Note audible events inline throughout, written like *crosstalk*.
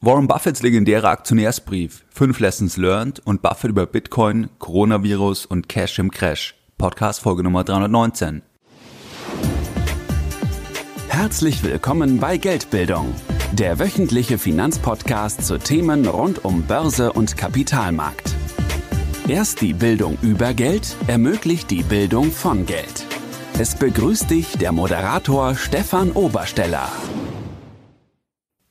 Warren Buffetts legendärer Aktionärsbrief, 5 Lessons Learned und Buffett über Bitcoin, Coronavirus und Cash im Crash. Podcast Folge Nummer 319. Herzlich willkommen bei Geldbildung, der wöchentliche Finanzpodcast zu Themen rund um Börse und Kapitalmarkt. Erst die Bildung über Geld ermöglicht die Bildung von Geld. Es begrüßt dich der Moderator Stefan Obersteller.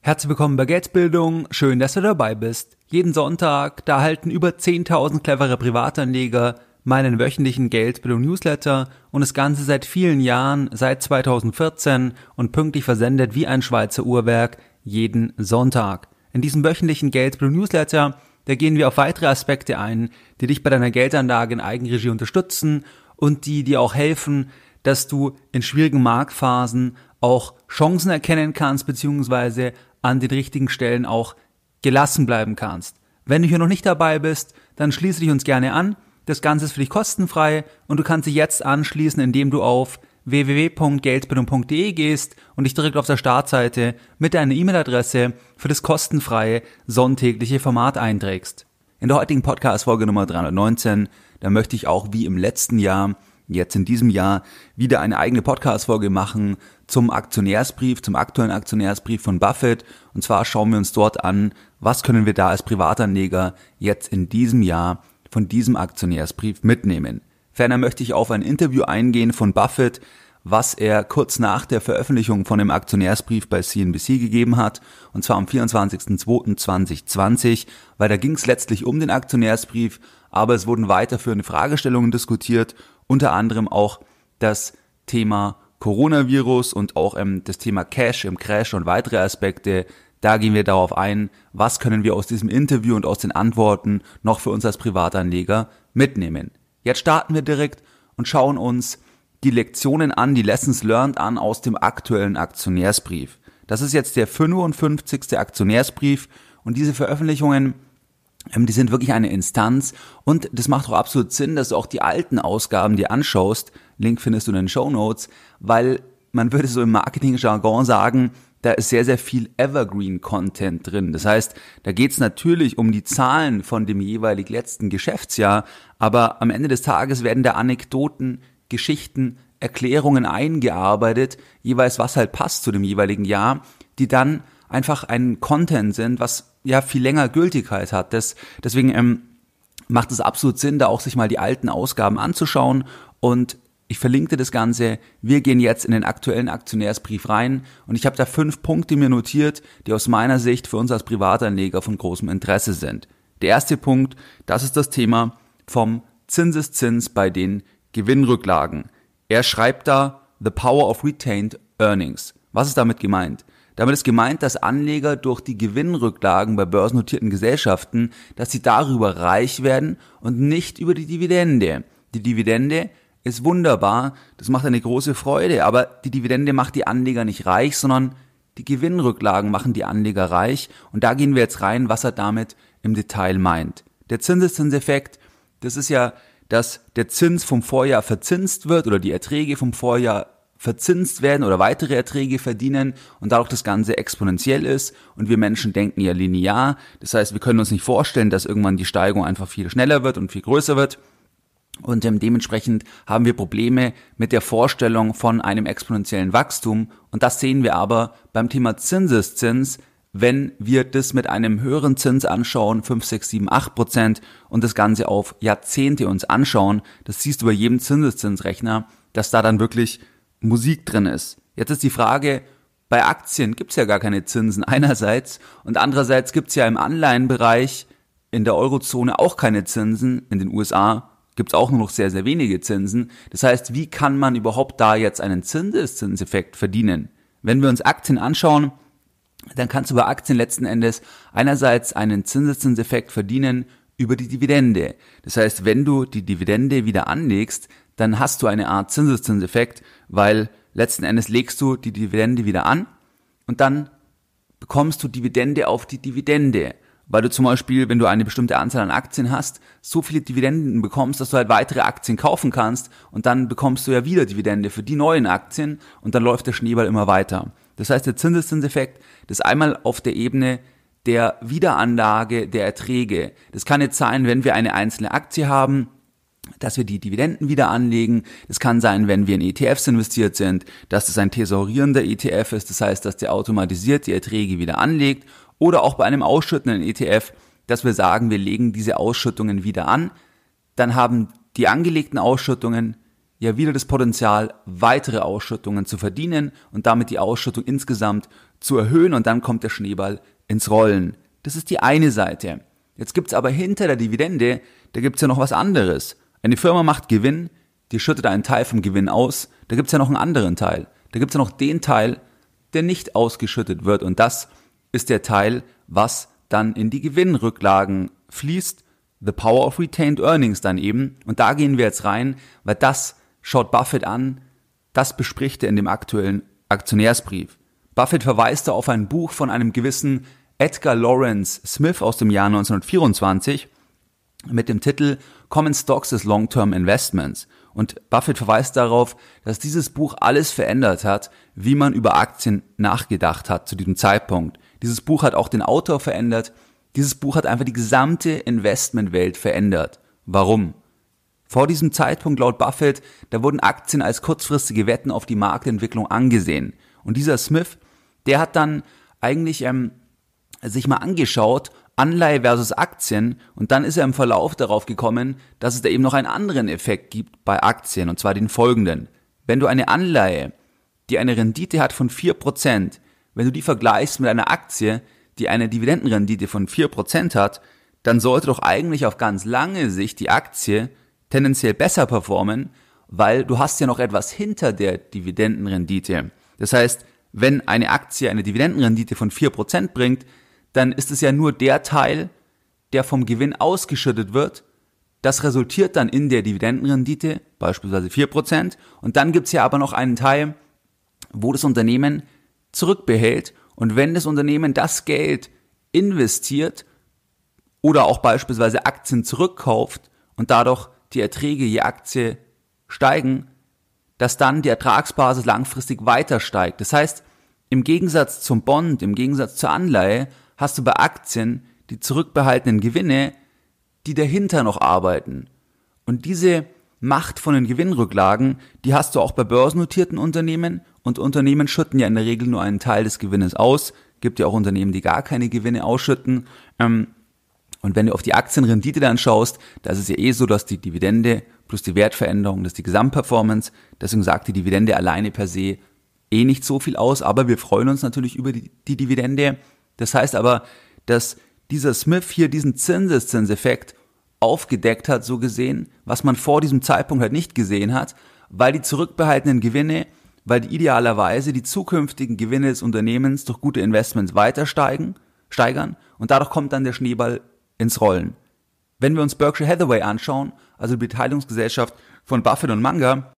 Herzlich willkommen bei Geldbildung. Schön, dass du dabei bist. Jeden Sonntag, da halten über 10.000 clevere Privatanleger meinen wöchentlichen Geldbildung Newsletter und das Ganze seit vielen Jahren, seit 2014 und pünktlich versendet wie ein Schweizer Uhrwerk jeden Sonntag. In diesem wöchentlichen Geldbildung Newsletter, da gehen wir auf weitere Aspekte ein, die dich bei deiner Geldanlage in Eigenregie unterstützen und die dir auch helfen, dass du in schwierigen Marktphasen auch Chancen erkennen kannst, beziehungsweise an den richtigen Stellen auch gelassen bleiben kannst. Wenn du hier noch nicht dabei bist, dann schließe dich uns gerne an. Das Ganze ist für dich kostenfrei und du kannst dich jetzt anschließen, indem du auf www.geldbildung.de gehst und dich direkt auf der Startseite mit deiner E-Mail-Adresse für das kostenfreie sonntägliche Format einträgst. In der heutigen Podcast-Folge Nummer 319, da möchte ich auch wie im letzten Jahr jetzt in diesem Jahr wieder eine eigene Podcast-Folge machen zum Aktionärsbrief, zum aktuellen Aktionärsbrief von Buffett. Und zwar schauen wir uns dort an, was können wir da als Privatanleger jetzt in diesem Jahr von diesem Aktionärsbrief mitnehmen. Ferner möchte ich auf ein Interview eingehen von Buffett, was er kurz nach der Veröffentlichung von dem Aktionärsbrief bei CNBC gegeben hat, und zwar am 24.02.2020, weil da ging es letztlich um den Aktionärsbrief, aber es wurden weiterführende Fragestellungen diskutiert unter anderem auch das Thema Coronavirus und auch ähm, das Thema Cash im Crash und weitere Aspekte. Da gehen wir darauf ein, was können wir aus diesem Interview und aus den Antworten noch für uns als Privatanleger mitnehmen. Jetzt starten wir direkt und schauen uns die Lektionen an, die Lessons Learned an aus dem aktuellen Aktionärsbrief. Das ist jetzt der 55. Aktionärsbrief und diese Veröffentlichungen ähm, die sind wirklich eine Instanz und das macht auch absolut Sinn, dass du auch die alten Ausgaben dir anschaust. Link findest du in den Show Notes, weil man würde so im Marketing-Jargon sagen, da ist sehr, sehr viel Evergreen-Content drin. Das heißt, da geht's natürlich um die Zahlen von dem jeweilig letzten Geschäftsjahr, aber am Ende des Tages werden da Anekdoten, Geschichten, Erklärungen eingearbeitet, jeweils was halt passt zu dem jeweiligen Jahr, die dann einfach ein Content sind, was ja viel länger Gültigkeit hat. Das, deswegen ähm, macht es absolut Sinn, da auch sich mal die alten Ausgaben anzuschauen und ich verlinke dir das Ganze. Wir gehen jetzt in den aktuellen Aktionärsbrief rein und ich habe da fünf Punkte mir notiert, die aus meiner Sicht für uns als Privatanleger von großem Interesse sind. Der erste Punkt, das ist das Thema vom Zinseszins bei den Gewinnrücklagen. Er schreibt da The Power of Retained Earnings. Was ist damit gemeint? Damit ist gemeint, dass Anleger durch die Gewinnrücklagen bei börsennotierten Gesellschaften, dass sie darüber reich werden und nicht über die Dividende. Die Dividende ist wunderbar, das macht eine große Freude, aber die Dividende macht die Anleger nicht reich, sondern die Gewinnrücklagen machen die Anleger reich und da gehen wir jetzt rein, was er damit im Detail meint. Der Zinseszinseffekt, das ist ja, dass der Zins vom Vorjahr verzinst wird oder die Erträge vom Vorjahr verzinst werden oder weitere Erträge verdienen und dadurch das Ganze exponentiell ist und wir Menschen denken ja linear. Das heißt, wir können uns nicht vorstellen, dass irgendwann die Steigung einfach viel schneller wird und viel größer wird. Und ähm, dementsprechend haben wir Probleme mit der Vorstellung von einem exponentiellen Wachstum. Und das sehen wir aber beim Thema Zinseszins, wenn wir das mit einem höheren Zins anschauen, 5, 6, 7, 8 Prozent und das Ganze auf Jahrzehnte uns anschauen. Das siehst du bei jedem Zinseszinsrechner, dass da dann wirklich Musik drin ist. Jetzt ist die Frage, bei Aktien gibt es ja gar keine Zinsen einerseits und andererseits gibt es ja im Anleihenbereich in der Eurozone auch keine Zinsen, in den USA gibt es auch nur noch sehr, sehr wenige Zinsen. Das heißt, wie kann man überhaupt da jetzt einen Zinseszinseffekt verdienen? Wenn wir uns Aktien anschauen, dann kannst du bei Aktien letzten Endes einerseits einen Zinseszinseffekt verdienen über die Dividende. Das heißt, wenn du die Dividende wieder anlegst, dann hast du eine Art Zinseszinseffekt, weil letzten Endes legst du die Dividende wieder an und dann bekommst du Dividende auf die Dividende. Weil du zum Beispiel, wenn du eine bestimmte Anzahl an Aktien hast, so viele Dividenden bekommst, dass du halt weitere Aktien kaufen kannst und dann bekommst du ja wieder Dividende für die neuen Aktien und dann läuft der Schneeball immer weiter. Das heißt, der Zinseszinseffekt ist einmal auf der Ebene der Wiederanlage der Erträge. Das kann jetzt sein, wenn wir eine einzelne Aktie haben dass wir die Dividenden wieder anlegen. Es kann sein, wenn wir in ETFs investiert sind, dass es ein thesaurierender ETF ist, das heißt, dass der automatisiert die Erträge wieder anlegt. Oder auch bei einem ausschüttenden ETF, dass wir sagen, wir legen diese Ausschüttungen wieder an. Dann haben die angelegten Ausschüttungen ja wieder das Potenzial, weitere Ausschüttungen zu verdienen und damit die Ausschüttung insgesamt zu erhöhen und dann kommt der Schneeball ins Rollen. Das ist die eine Seite. Jetzt gibt's aber hinter der Dividende, da gibt's ja noch was anderes. Eine Firma macht Gewinn, die schüttet einen Teil vom Gewinn aus, da gibt's ja noch einen anderen Teil. Da gibt's ja noch den Teil, der nicht ausgeschüttet wird. Und das ist der Teil, was dann in die Gewinnrücklagen fließt. The Power of Retained Earnings dann eben. Und da gehen wir jetzt rein, weil das schaut Buffett an, das bespricht er in dem aktuellen Aktionärsbrief. Buffett verweist da auf ein Buch von einem gewissen Edgar Lawrence Smith aus dem Jahr 1924 mit dem Titel Common Stocks as Long-Term Investments. Und Buffett verweist darauf, dass dieses Buch alles verändert hat, wie man über Aktien nachgedacht hat zu diesem Zeitpunkt. Dieses Buch hat auch den Autor verändert. Dieses Buch hat einfach die gesamte Investmentwelt verändert. Warum? Vor diesem Zeitpunkt laut Buffett, da wurden Aktien als kurzfristige Wetten auf die Marktentwicklung angesehen. Und dieser Smith, der hat dann eigentlich ähm, sich mal angeschaut, Anleihe versus Aktien und dann ist er im Verlauf darauf gekommen, dass es da eben noch einen anderen Effekt gibt bei Aktien und zwar den folgenden. Wenn du eine Anleihe, die eine Rendite hat von 4%, wenn du die vergleichst mit einer Aktie, die eine Dividendenrendite von 4% hat, dann sollte doch eigentlich auf ganz lange Sicht die Aktie tendenziell besser performen, weil du hast ja noch etwas hinter der Dividendenrendite. Das heißt, wenn eine Aktie eine Dividendenrendite von 4% bringt, dann ist es ja nur der Teil, der vom Gewinn ausgeschüttet wird. Das resultiert dann in der Dividendenrendite, beispielsweise 4%. Und dann gibt's ja aber noch einen Teil, wo das Unternehmen zurückbehält. Und wenn das Unternehmen das Geld investiert oder auch beispielsweise Aktien zurückkauft und dadurch die Erträge je Aktie steigen, dass dann die Ertragsbasis langfristig weiter steigt. Das heißt, im Gegensatz zum Bond, im Gegensatz zur Anleihe, hast du bei Aktien die zurückbehaltenen Gewinne, die dahinter noch arbeiten. Und diese Macht von den Gewinnrücklagen, die hast du auch bei börsennotierten Unternehmen und Unternehmen schütten ja in der Regel nur einen Teil des Gewinnes aus. Gibt ja auch Unternehmen, die gar keine Gewinne ausschütten. Ähm, und wenn du auf die Aktienrendite dann schaust, da ist es ja eh so, dass die Dividende plus die Wertveränderung, das ist die Gesamtperformance. Deswegen sagt die Dividende alleine per se eh nicht so viel aus, aber wir freuen uns natürlich über die, die Dividende das heißt aber, dass dieser Smith hier diesen Zinseszinseffekt aufgedeckt hat, so gesehen, was man vor diesem Zeitpunkt halt nicht gesehen hat, weil die zurückbehaltenen Gewinne, weil die idealerweise die zukünftigen Gewinne des Unternehmens durch gute Investments weiter steigen, steigern und dadurch kommt dann der Schneeball ins Rollen. Wenn wir uns Berkshire Hathaway anschauen, also die Beteiligungsgesellschaft von Buffett und Manga,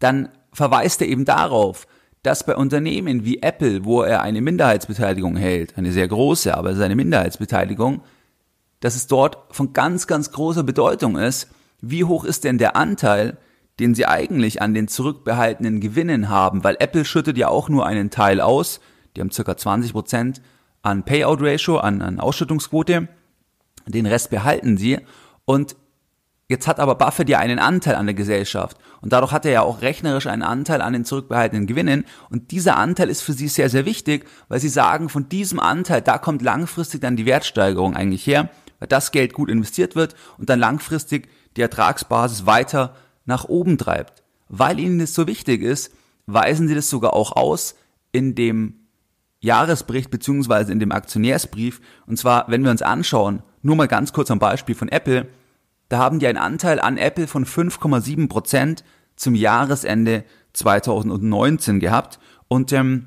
dann verweist er eben darauf, dass bei Unternehmen wie Apple, wo er eine Minderheitsbeteiligung hält, eine sehr große, aber es ist eine Minderheitsbeteiligung, dass es dort von ganz, ganz großer Bedeutung ist, wie hoch ist denn der Anteil, den sie eigentlich an den zurückbehaltenen Gewinnen haben, weil Apple schüttet ja auch nur einen Teil aus, die haben circa 20% an Payout Ratio, an, an Ausschüttungsquote, den Rest behalten sie und Jetzt hat aber Buffett ja einen Anteil an der Gesellschaft und dadurch hat er ja auch rechnerisch einen Anteil an den zurückbehaltenen Gewinnen und dieser Anteil ist für sie sehr, sehr wichtig, weil sie sagen, von diesem Anteil, da kommt langfristig dann die Wertsteigerung eigentlich her, weil das Geld gut investiert wird und dann langfristig die Ertragsbasis weiter nach oben treibt. Weil ihnen das so wichtig ist, weisen sie das sogar auch aus in dem Jahresbericht beziehungsweise in dem Aktionärsbrief und zwar, wenn wir uns anschauen, nur mal ganz kurz am Beispiel von Apple, da haben die einen Anteil an Apple von 5,7 Prozent zum Jahresende 2019 gehabt. Und ähm,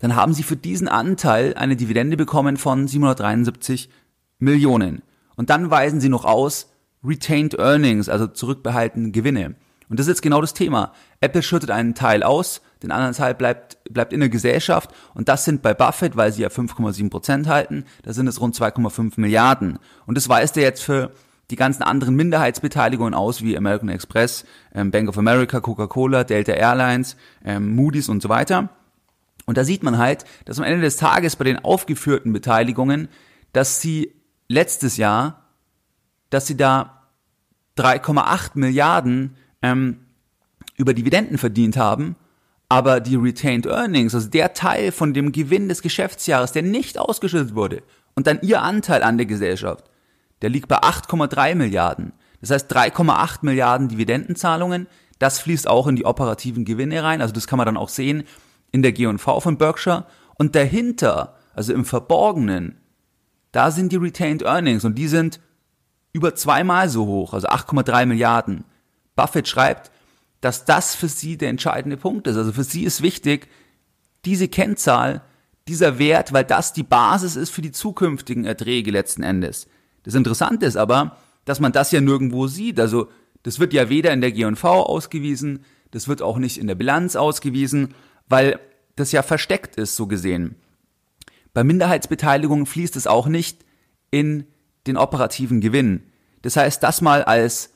dann haben sie für diesen Anteil eine Dividende bekommen von 773 Millionen. Und dann weisen sie noch aus Retained Earnings, also zurückbehaltene Gewinne. Und das ist jetzt genau das Thema. Apple schüttet einen Teil aus, den anderen Teil bleibt, bleibt in der Gesellschaft. Und das sind bei Buffett, weil sie ja 5,7 Prozent halten, da sind es rund 2,5 Milliarden. Und das weist er jetzt für die ganzen anderen Minderheitsbeteiligungen aus, wie American Express, ähm, Bank of America, Coca-Cola, Delta Airlines, ähm, Moody's und so weiter. Und da sieht man halt, dass am Ende des Tages bei den aufgeführten Beteiligungen, dass sie letztes Jahr, dass sie da 3,8 Milliarden ähm, über Dividenden verdient haben, aber die Retained Earnings, also der Teil von dem Gewinn des Geschäftsjahres, der nicht ausgeschüttet wurde, und dann ihr Anteil an der Gesellschaft, der liegt bei 8,3 Milliarden. Das heißt 3,8 Milliarden Dividendenzahlungen, das fließt auch in die operativen Gewinne rein, also das kann man dann auch sehen in der G&V von Berkshire und dahinter, also im Verborgenen, da sind die Retained Earnings und die sind über zweimal so hoch, also 8,3 Milliarden. Buffett schreibt, dass das für sie der entscheidende Punkt ist. Also für sie ist wichtig, diese Kennzahl, dieser Wert, weil das die Basis ist für die zukünftigen Erträge letzten Endes. Das Interessante ist aber, dass man das ja nirgendwo sieht. Also das wird ja weder in der GV ausgewiesen, das wird auch nicht in der Bilanz ausgewiesen, weil das ja versteckt ist, so gesehen. Bei Minderheitsbeteiligungen fließt es auch nicht in den operativen Gewinn. Das heißt, das mal als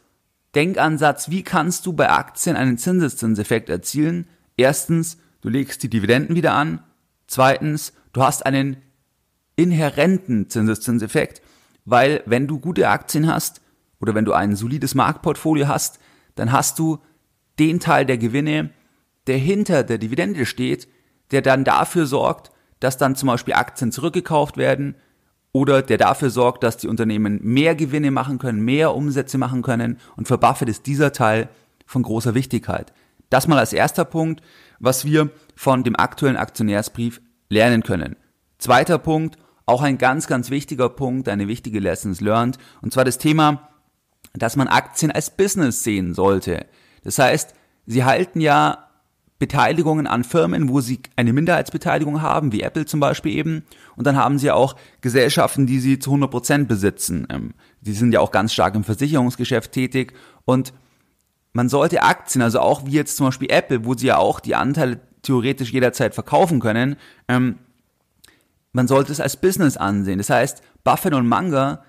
Denkansatz, wie kannst du bei Aktien einen Zinseszinseffekt erzielen? Erstens, du legst die Dividenden wieder an. Zweitens, du hast einen inhärenten Zinseszinseffekt weil wenn du gute Aktien hast oder wenn du ein solides Marktportfolio hast, dann hast du den Teil der Gewinne, der hinter der Dividende steht, der dann dafür sorgt, dass dann zum Beispiel Aktien zurückgekauft werden oder der dafür sorgt, dass die Unternehmen mehr Gewinne machen können, mehr Umsätze machen können. Und für Buffett ist dieser Teil von großer Wichtigkeit. Das mal als erster Punkt, was wir von dem aktuellen Aktionärsbrief lernen können. Zweiter Punkt, auch ein ganz, ganz wichtiger Punkt, eine wichtige Lessons learned, und zwar das Thema, dass man Aktien als Business sehen sollte. Das heißt, sie halten ja Beteiligungen an Firmen, wo sie eine Minderheitsbeteiligung haben, wie Apple zum Beispiel eben. Und dann haben sie auch Gesellschaften, die sie zu 100% Prozent besitzen. Ähm, die sind ja auch ganz stark im Versicherungsgeschäft tätig. Und man sollte Aktien, also auch wie jetzt zum Beispiel Apple, wo sie ja auch die Anteile theoretisch jederzeit verkaufen können, ähm, man sollte es als Business ansehen. Das heißt, Buffett und Manga,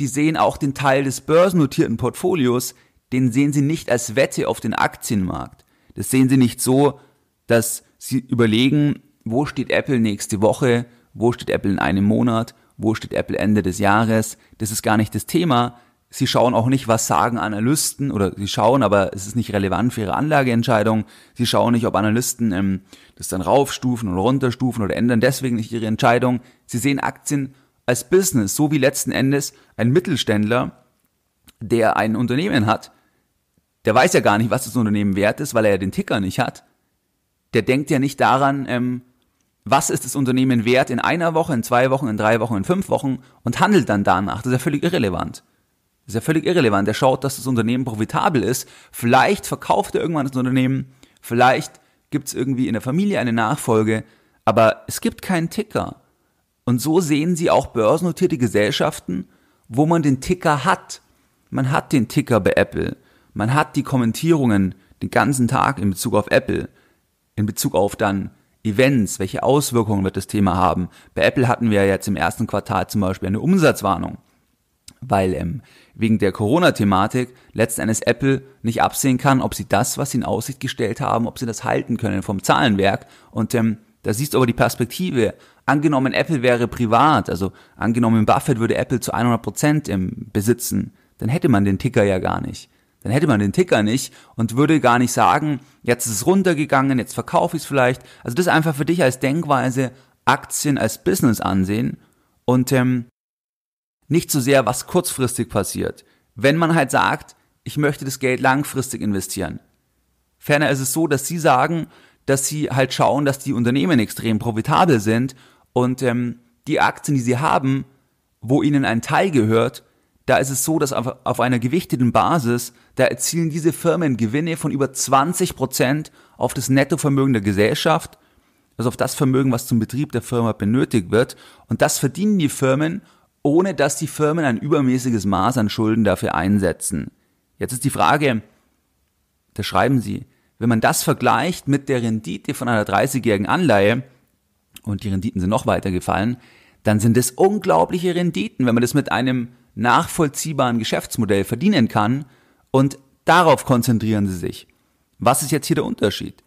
die sehen auch den Teil des börsennotierten Portfolios, den sehen sie nicht als Wette auf den Aktienmarkt. Das sehen sie nicht so, dass sie überlegen, wo steht Apple nächste Woche, wo steht Apple in einem Monat, wo steht Apple Ende des Jahres. Das ist gar nicht das Thema. Sie schauen auch nicht, was sagen Analysten oder sie schauen, aber es ist nicht relevant für ihre Anlageentscheidung. Sie schauen nicht, ob Analysten ähm, das dann raufstufen oder runterstufen oder ändern deswegen nicht ihre Entscheidung. Sie sehen Aktien als Business, so wie letzten Endes ein Mittelständler, der ein Unternehmen hat, der weiß ja gar nicht, was das Unternehmen wert ist, weil er ja den Ticker nicht hat. Der denkt ja nicht daran, ähm, was ist das Unternehmen wert in einer Woche, in zwei Wochen, in drei Wochen, in fünf Wochen und handelt dann danach. Das ist ja völlig irrelevant. Ist ja völlig irrelevant. Er schaut, dass das Unternehmen profitabel ist. Vielleicht verkauft er irgendwann das Unternehmen. Vielleicht gibt es irgendwie in der Familie eine Nachfolge. Aber es gibt keinen Ticker. Und so sehen sie auch börsennotierte Gesellschaften, wo man den Ticker hat. Man hat den Ticker bei Apple. Man hat die Kommentierungen den ganzen Tag in Bezug auf Apple. In Bezug auf dann Events, welche Auswirkungen wird das Thema haben? Bei Apple hatten wir jetzt im ersten Quartal zum Beispiel eine Umsatzwarnung weil ähm, wegen der Corona-Thematik letzten Endes Apple nicht absehen kann, ob sie das, was sie in Aussicht gestellt haben, ob sie das halten können vom Zahlenwerk. Und ähm, da siehst du aber die Perspektive. Angenommen, Apple wäre privat, also angenommen, Buffett würde Apple zu 100% Prozent ähm, besitzen, dann hätte man den Ticker ja gar nicht. Dann hätte man den Ticker nicht und würde gar nicht sagen, jetzt ist es runtergegangen, jetzt verkaufe ich es vielleicht. Also das einfach für dich als Denkweise Aktien als Business ansehen und ähm, nicht so sehr, was kurzfristig passiert. Wenn man halt sagt, ich möchte das Geld langfristig investieren. Ferner ist es so, dass sie sagen, dass sie halt schauen, dass die Unternehmen extrem profitabel sind und ähm, die Aktien, die sie haben, wo ihnen ein Teil gehört, da ist es so, dass auf, auf einer gewichteten Basis, da erzielen diese Firmen Gewinne von über 20 auf das Nettovermögen der Gesellschaft, also auf das Vermögen, was zum Betrieb der Firma benötigt wird. Und das verdienen die Firmen ohne dass die Firmen ein übermäßiges Maß an Schulden dafür einsetzen. Jetzt ist die Frage, da schreiben sie, wenn man das vergleicht mit der Rendite von einer 30-jährigen Anleihe, und die Renditen sind noch weiter gefallen, dann sind es unglaubliche Renditen, wenn man das mit einem nachvollziehbaren Geschäftsmodell verdienen kann und darauf konzentrieren sie sich. Was ist jetzt hier der Unterschied?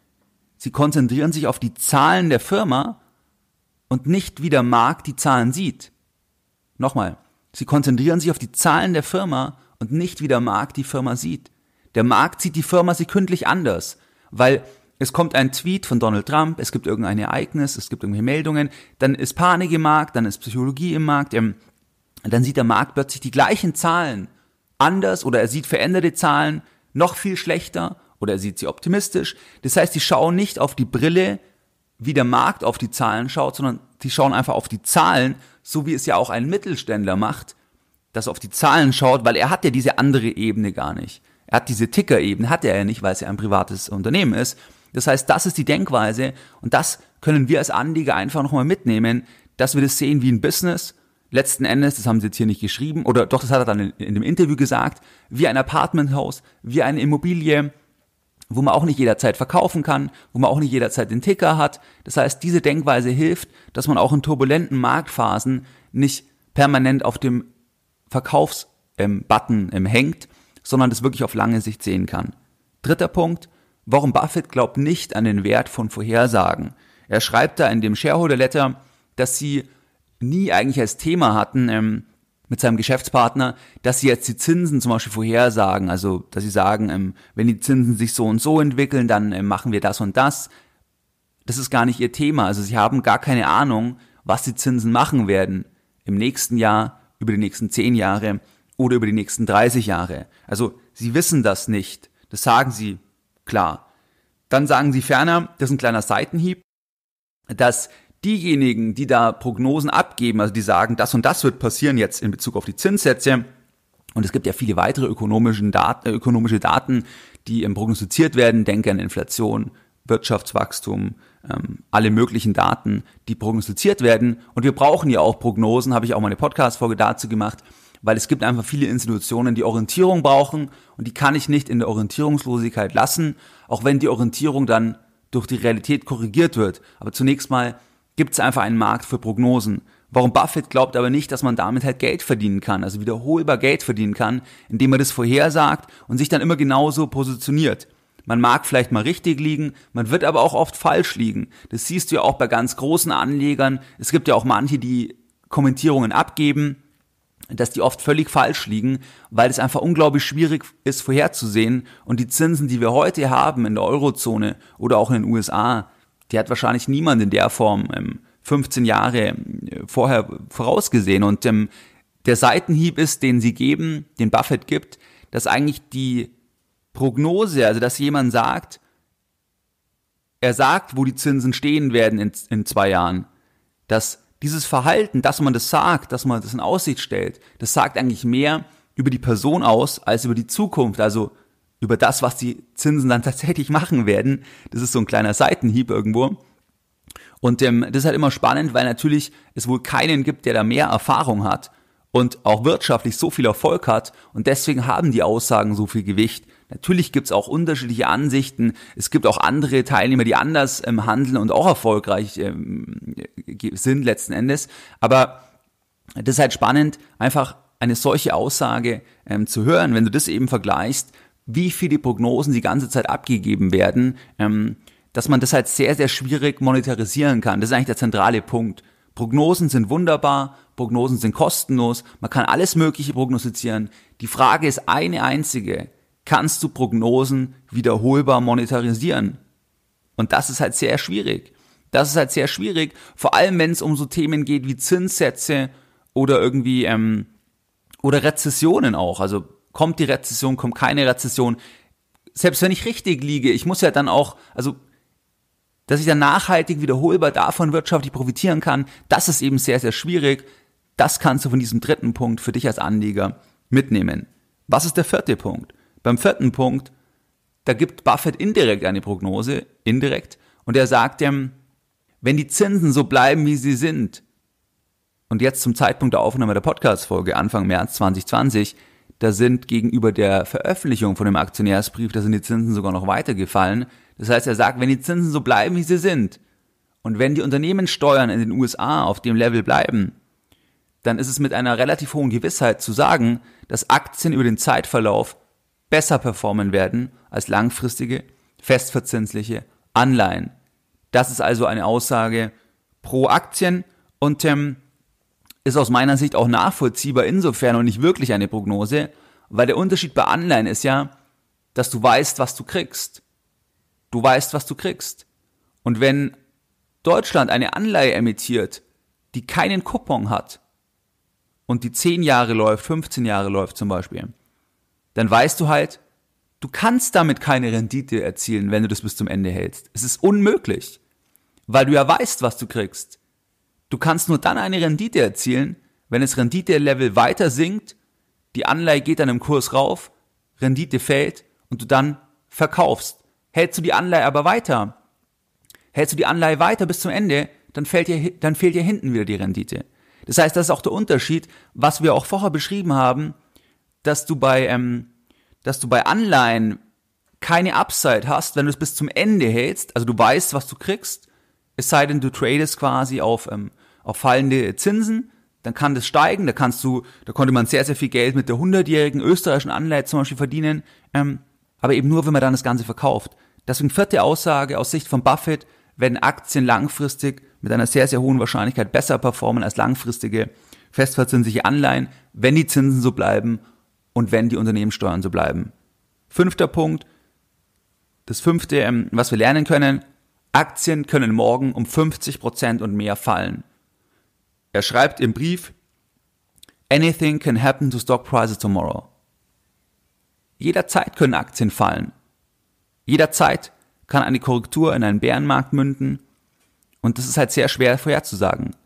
Sie konzentrieren sich auf die Zahlen der Firma und nicht wie der Markt die Zahlen sieht. Nochmal, sie konzentrieren sich auf die Zahlen der Firma und nicht wie der Markt die Firma sieht. Der Markt sieht die Firma sekündlich anders, weil es kommt ein Tweet von Donald Trump, es gibt irgendein Ereignis, es gibt irgendwelche Meldungen, dann ist Panik im Markt, dann ist Psychologie im Markt, ähm, dann sieht der Markt plötzlich die gleichen Zahlen anders oder er sieht veränderte Zahlen noch viel schlechter oder er sieht sie optimistisch. Das heißt, die schauen nicht auf die Brille, wie der Markt auf die Zahlen schaut, sondern die schauen einfach auf die Zahlen so wie es ja auch ein Mittelständler macht, das auf die Zahlen schaut, weil er hat ja diese andere Ebene gar nicht. Er hat diese Ticker-Ebene, hat er ja nicht, weil es ja ein privates Unternehmen ist. Das heißt, das ist die Denkweise und das können wir als Anleger einfach nochmal mitnehmen, dass wir das sehen wie ein Business. Letzten Endes, das haben sie jetzt hier nicht geschrieben, oder doch, das hat er dann in, in dem Interview gesagt, wie ein Apartment House, wie eine Immobilie, wo man auch nicht jederzeit verkaufen kann, wo man auch nicht jederzeit den Ticker hat. Das heißt, diese Denkweise hilft, dass man auch in turbulenten Marktphasen nicht permanent auf dem Verkaufsbutton ähm, ähm, hängt, sondern das wirklich auf lange Sicht sehen kann. Dritter Punkt, warum Buffett glaubt nicht an den Wert von Vorhersagen. Er schreibt da in dem Shareholder Letter, dass sie nie eigentlich als Thema hatten, ähm, mit seinem Geschäftspartner, dass sie jetzt die Zinsen zum Beispiel vorhersagen. Also, dass sie sagen, ähm, wenn die Zinsen sich so und so entwickeln, dann ähm, machen wir das und das. Das ist gar nicht ihr Thema. Also, sie haben gar keine Ahnung, was die Zinsen machen werden im nächsten Jahr, über die nächsten zehn Jahre oder über die nächsten 30 Jahre. Also, sie wissen das nicht. Das sagen sie klar. Dann sagen sie ferner, das ist ein kleiner Seitenhieb, dass diejenigen, die da Prognosen abgeben, also die sagen, das und das wird passieren jetzt in Bezug auf die Zinssätze, und es gibt ja viele weitere ökonomischen Daten, äh, ökonomische Daten, die ähm, prognostiziert werden, denke an Inflation, Wirtschaftswachstum, ähm, alle möglichen Daten, die prognostiziert werden. Und wir brauchen ja auch Prognosen, habe ich auch mal eine Podcast-Folge dazu gemacht, weil es gibt einfach viele Institutionen, die Orientierung brauchen und die kann ich nicht in der Orientierungslosigkeit lassen, auch wenn die Orientierung dann durch die Realität korrigiert wird. Aber zunächst mal gibt es einfach einen Markt für Prognosen. Warum Buffett glaubt aber nicht, dass man damit halt Geld verdienen kann, also wiederholbar Geld verdienen kann, indem man das vorhersagt und sich dann immer genauso positioniert. Man mag vielleicht mal richtig liegen, man wird aber auch oft falsch liegen. Das siehst du ja auch bei ganz großen Anlegern. Es gibt ja auch manche, die Kommentierungen abgeben, dass die oft völlig falsch liegen, weil es einfach unglaublich schwierig ist vorherzusehen. Und die Zinsen, die wir heute haben in der Eurozone oder auch in den USA, die hat wahrscheinlich niemand in der Form ähm, 15 Jahre äh, vorher vorausgesehen. Und ähm, der Seitenhieb ist, den sie geben, den Buffett gibt, dass eigentlich die Prognose, also dass jemand sagt, er sagt, wo die Zinsen stehen werden in, in zwei Jahren, dass dieses Verhalten, dass man das sagt, dass man das in Aussicht stellt, das sagt eigentlich mehr über die Person aus als über die Zukunft. Also über das, was die Zinsen dann tatsächlich machen werden. Das ist so ein kleiner Seitenhieb irgendwo. Und ähm, das ist halt immer spannend, weil natürlich es wohl keinen gibt, der da mehr Erfahrung hat und auch wirtschaftlich so viel Erfolg hat. Und deswegen haben die Aussagen so viel Gewicht. Natürlich gibt es auch unterschiedliche Ansichten. Es gibt auch andere Teilnehmer, die anders ähm, handeln und auch erfolgreich ähm, sind letzten Endes. Aber das ist halt spannend, einfach eine solche Aussage ähm, zu hören, wenn du das eben vergleichst wie viele Prognosen die ganze Zeit abgegeben werden, ähm, dass man das halt sehr, sehr schwierig monetarisieren kann. Das ist eigentlich der zentrale Punkt. Prognosen sind wunderbar, Prognosen sind kostenlos, man kann alles Mögliche prognostizieren. Die Frage ist eine einzige, kannst du Prognosen wiederholbar monetarisieren? Und das ist halt sehr schwierig. Das ist halt sehr schwierig, vor allem wenn es um so Themen geht wie Zinssätze oder irgendwie ähm, oder Rezessionen auch. Also kommt die Rezession, kommt keine Rezession. Selbst wenn ich richtig liege, ich muss ja dann auch, also dass ich dann nachhaltig wiederholbar davon wirtschaftlich profitieren kann, das ist eben sehr, sehr schwierig. Das kannst du von diesem dritten Punkt für dich als Anleger mitnehmen. Was ist der vierte Punkt? Beim vierten Punkt, da gibt Buffett indirekt eine Prognose, indirekt, und er sagt dem, wenn die Zinsen so bleiben, wie sie sind, und jetzt zum Zeitpunkt der Aufnahme der Podcast-Folge Anfang März 2020, da sind gegenüber der Veröffentlichung von dem Aktionärsbrief, da sind die Zinsen sogar noch weiter gefallen. Das heißt, er sagt, wenn die Zinsen so bleiben, wie sie sind, und wenn die Unternehmenssteuern in den USA auf dem Level bleiben, dann ist es mit einer relativ hohen Gewissheit zu sagen, dass Aktien über den Zeitverlauf besser performen werden als langfristige, festverzinsliche Anleihen. Das ist also eine Aussage pro Aktien und ähm, ist aus meiner Sicht auch nachvollziehbar insofern und nicht wirklich eine Prognose, weil der Unterschied bei Anleihen ist ja, dass du weißt, was du kriegst. Du weißt, was du kriegst. Und wenn Deutschland eine Anleihe emittiert, die keinen Coupon hat und die 10 Jahre läuft, 15 Jahre läuft zum Beispiel, dann weißt du halt, du kannst damit keine Rendite erzielen, wenn du das bis zum Ende hältst. Es ist unmöglich, weil du ja weißt, was du kriegst. Du kannst nur dann eine Rendite erzielen, wenn das Rendite-Level weiter sinkt, die Anleihe geht dann im Kurs rauf, Rendite fällt und du dann verkaufst. Hältst du die Anleihe aber weiter, hältst du die Anleihe weiter bis zum Ende, dann, fällt dir, dann fehlt dir hinten wieder die Rendite. Das heißt, das ist auch der Unterschied, was wir auch vorher beschrieben haben, dass du bei, ähm, dass du bei Anleihen keine Upside hast, wenn du es bis zum Ende hältst, also du weißt, was du kriegst, es sei denn, du tradest quasi auf, ähm, auf fallende Zinsen, dann kann das steigen, da kannst du, da konnte man sehr, sehr viel Geld mit der 100-jährigen österreichischen Anleihe zum Beispiel verdienen, ähm, aber eben nur, wenn man dann das Ganze verkauft. Deswegen vierte Aussage aus Sicht von Buffett, werden Aktien langfristig mit einer sehr, sehr hohen Wahrscheinlichkeit besser performen als langfristige festverzinsliche Anleihen, wenn die Zinsen so bleiben und wenn die Unternehmenssteuern so bleiben. Fünfter Punkt, das fünfte, ähm, was wir lernen können, Aktien können morgen um 50% Prozent und mehr fallen. Er schreibt im Brief, Anything can happen to stock prices tomorrow. Jederzeit können Aktien fallen. Jederzeit kann eine Korrektur in einen Bärenmarkt münden. Und das ist halt sehr schwer vorherzusagen.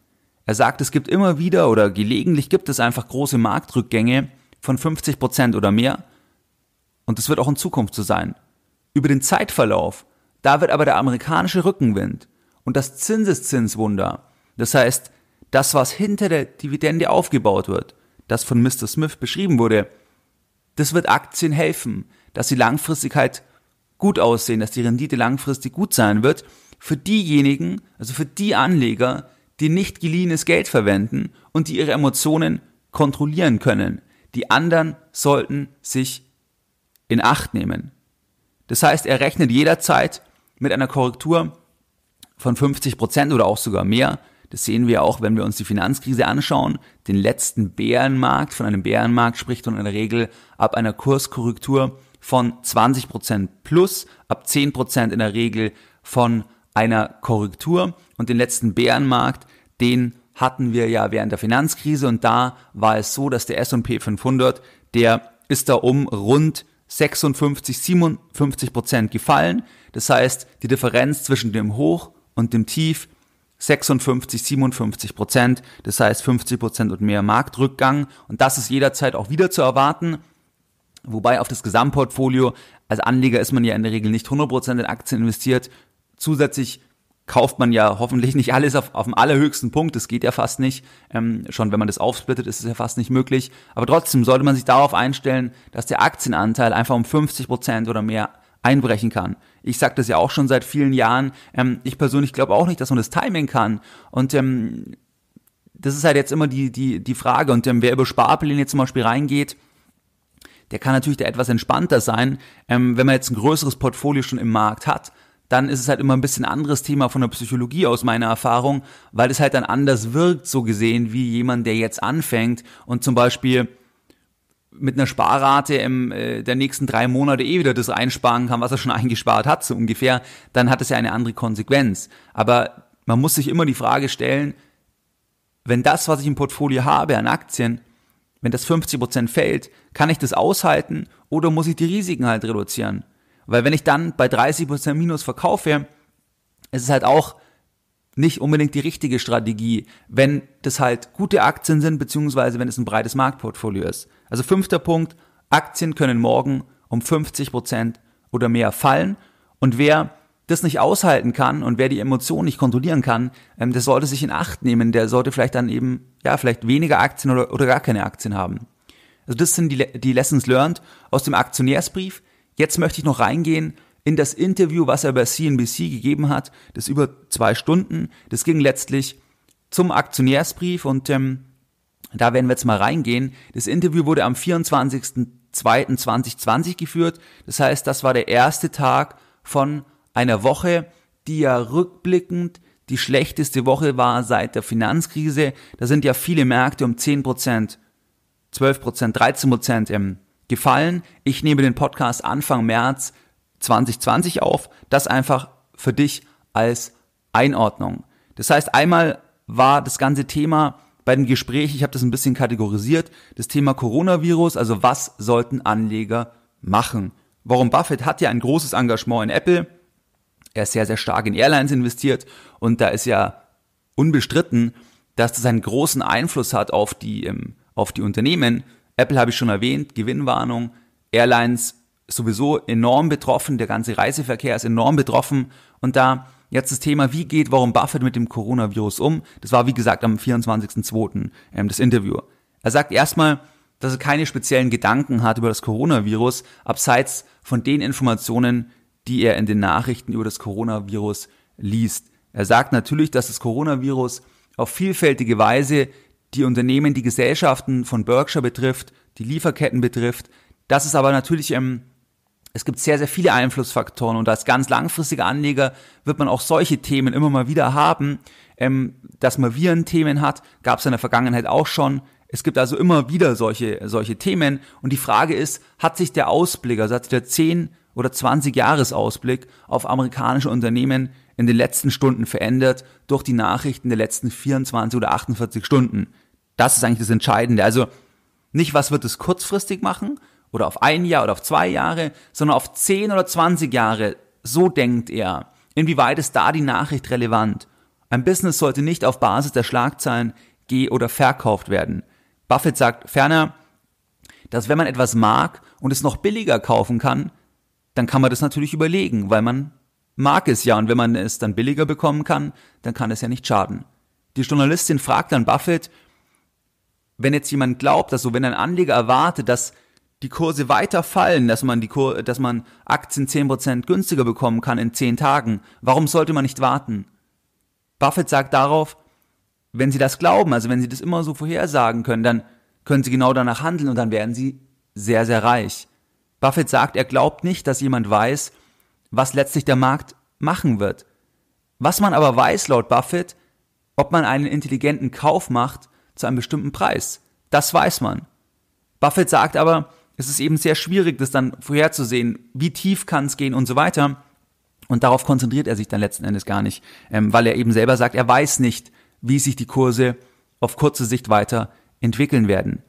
Er sagt, es gibt immer wieder oder gelegentlich gibt es einfach große Marktrückgänge von 50% Prozent oder mehr. Und das wird auch in Zukunft so sein. Über den Zeitverlauf da wird aber der amerikanische Rückenwind und das Zinseszinswunder, das heißt, das, was hinter der Dividende aufgebaut wird, das von Mr. Smith beschrieben wurde, das wird Aktien helfen, dass sie langfristig gut aussehen, dass die Rendite langfristig gut sein wird für diejenigen, also für die Anleger, die nicht geliehenes Geld verwenden und die ihre Emotionen kontrollieren können. Die anderen sollten sich in Acht nehmen. Das heißt, er rechnet jederzeit mit einer Korrektur von 50 Prozent oder auch sogar mehr. Das sehen wir auch, wenn wir uns die Finanzkrise anschauen. Den letzten Bärenmarkt, von einem Bärenmarkt spricht man in der Regel ab einer Kurskorrektur von 20 Prozent plus, ab 10 Prozent in der Regel von einer Korrektur. Und den letzten Bärenmarkt, den hatten wir ja während der Finanzkrise und da war es so, dass der S&P 500, der ist da um rund 56, 57 Prozent gefallen. Das heißt, die Differenz zwischen dem Hoch und dem Tief 56, 57 Prozent. Das heißt 50 Prozent und mehr Marktrückgang. Und das ist jederzeit auch wieder zu erwarten. Wobei auf das Gesamtportfolio, als Anleger ist man ja in der Regel nicht 100 Prozent in Aktien investiert. Zusätzlich kauft man ja hoffentlich nicht alles auf, auf dem allerhöchsten Punkt. Das geht ja fast nicht. Ähm, schon wenn man das aufsplittet, ist es ja fast nicht möglich. Aber trotzdem sollte man sich darauf einstellen, dass der Aktienanteil einfach um 50 Prozent oder mehr einbrechen kann. Ich sage das ja auch schon seit vielen Jahren. Ähm, ich persönlich glaube auch nicht, dass man das Timing kann. Und ähm, das ist halt jetzt immer die, die, die Frage. Und ähm, wer über Sparpläne zum Beispiel reingeht, der kann natürlich da etwas entspannter sein, ähm, wenn man jetzt ein größeres Portfolio schon im Markt hat dann ist es halt immer ein bisschen anderes Thema von der Psychologie aus meiner Erfahrung, weil es halt dann anders wirkt, so gesehen, wie jemand, der jetzt anfängt und zum Beispiel mit einer Sparrate im, äh, der nächsten drei Monate eh wieder das einsparen kann, was er schon *laughs* eingespart hat, so ungefähr, dann hat es ja eine andere Konsequenz. Aber man muss sich immer die Frage stellen, wenn das, was ich im Portfolio habe an Aktien, wenn das 50% Prozent fällt, kann ich das aushalten oder muss ich die Risiken halt reduzieren? Weil wenn ich dann bei 30% Minus verkaufe, ist es halt auch nicht unbedingt die richtige Strategie, wenn das halt gute Aktien sind, beziehungsweise wenn es ein breites Marktportfolio ist. Also fünfter Punkt, Aktien können morgen um 50% oder mehr fallen. Und wer das nicht aushalten kann und wer die Emotionen nicht kontrollieren kann, ähm, der sollte sich in Acht nehmen, der sollte vielleicht dann eben, ja, vielleicht weniger Aktien oder, oder gar keine Aktien haben. Also das sind die, die Lessons learned aus dem Aktionärsbrief. Jetzt möchte ich noch reingehen in das Interview, was er bei CNBC gegeben hat, das über zwei Stunden. Das ging letztlich zum Aktionärsbrief und ähm, da werden wir jetzt mal reingehen. Das Interview wurde am 24.02.2020 geführt. Das heißt, das war der erste Tag von einer Woche, die ja rückblickend die schlechteste Woche war seit der Finanzkrise. Da sind ja viele Märkte um 10%, 12%, 13% ähm, gefallen. Ich nehme den Podcast Anfang März 2020 auf. Das einfach für dich als Einordnung. Das heißt, einmal war das ganze Thema bei dem Gespräch, ich habe das ein bisschen kategorisiert, das Thema Coronavirus, also was sollten Anleger machen? Warum Buffett hat ja ein großes Engagement in Apple. Er ist sehr, sehr stark in Airlines investiert und da ist ja unbestritten, dass das einen großen Einfluss hat auf die, ähm, auf die Unternehmen, Apple habe ich schon erwähnt, Gewinnwarnung, Airlines sowieso enorm betroffen, der ganze Reiseverkehr ist enorm betroffen und da jetzt das Thema, wie geht Warren Buffett mit dem Coronavirus um? Das war wie gesagt am 24.02. Ähm, das Interview. Er sagt erstmal, dass er keine speziellen Gedanken hat über das Coronavirus, abseits von den Informationen, die er in den Nachrichten über das Coronavirus liest. Er sagt natürlich, dass das Coronavirus auf vielfältige Weise die Unternehmen, die Gesellschaften von Berkshire betrifft, die Lieferketten betrifft. Das ist aber natürlich, ähm, es gibt sehr, sehr viele Einflussfaktoren und als ganz langfristiger Anleger wird man auch solche Themen immer mal wieder haben. Ähm, dass man Virenthemen hat, gab es in der Vergangenheit auch schon. Es gibt also immer wieder solche, solche Themen und die Frage ist, hat sich der Ausblick, also hat sich der 10 oder 20 Jahresausblick auf amerikanische Unternehmen in den letzten Stunden verändert durch die Nachrichten der letzten 24 oder 48 Stunden. Das ist eigentlich das Entscheidende. Also nicht, was wird es kurzfristig machen oder auf ein Jahr oder auf zwei Jahre, sondern auf 10 oder 20 Jahre. So denkt er. Inwieweit ist da die Nachricht relevant? Ein Business sollte nicht auf Basis der Schlagzeilen geh- oder verkauft werden. Buffett sagt ferner, dass wenn man etwas mag und es noch billiger kaufen kann, dann kann man das natürlich überlegen, weil man mag es ja und wenn man es dann billiger bekommen kann, dann kann es ja nicht schaden. Die Journalistin fragt dann Buffett, wenn jetzt jemand glaubt, dass so, wenn ein Anleger erwartet, dass die Kurse weiter fallen, dass man, die Kur dass man Aktien 10% günstiger bekommen kann in 10 Tagen, warum sollte man nicht warten? Buffett sagt darauf, wenn Sie das glauben, also wenn Sie das immer so vorhersagen können, dann können Sie genau danach handeln und dann werden Sie sehr, sehr reich. Buffett sagt, er glaubt nicht, dass jemand weiß, was letztlich der Markt machen wird. Was man aber weiß laut Buffett, ob man einen intelligenten Kauf macht zu einem bestimmten Preis. Das weiß man. Buffett sagt aber, es ist eben sehr schwierig, das dann vorherzusehen, wie tief kann es gehen und so weiter. Und darauf konzentriert er sich dann letzten Endes gar nicht, ähm, weil er eben selber sagt, er weiß nicht, wie sich die Kurse auf kurze Sicht weiter entwickeln werden.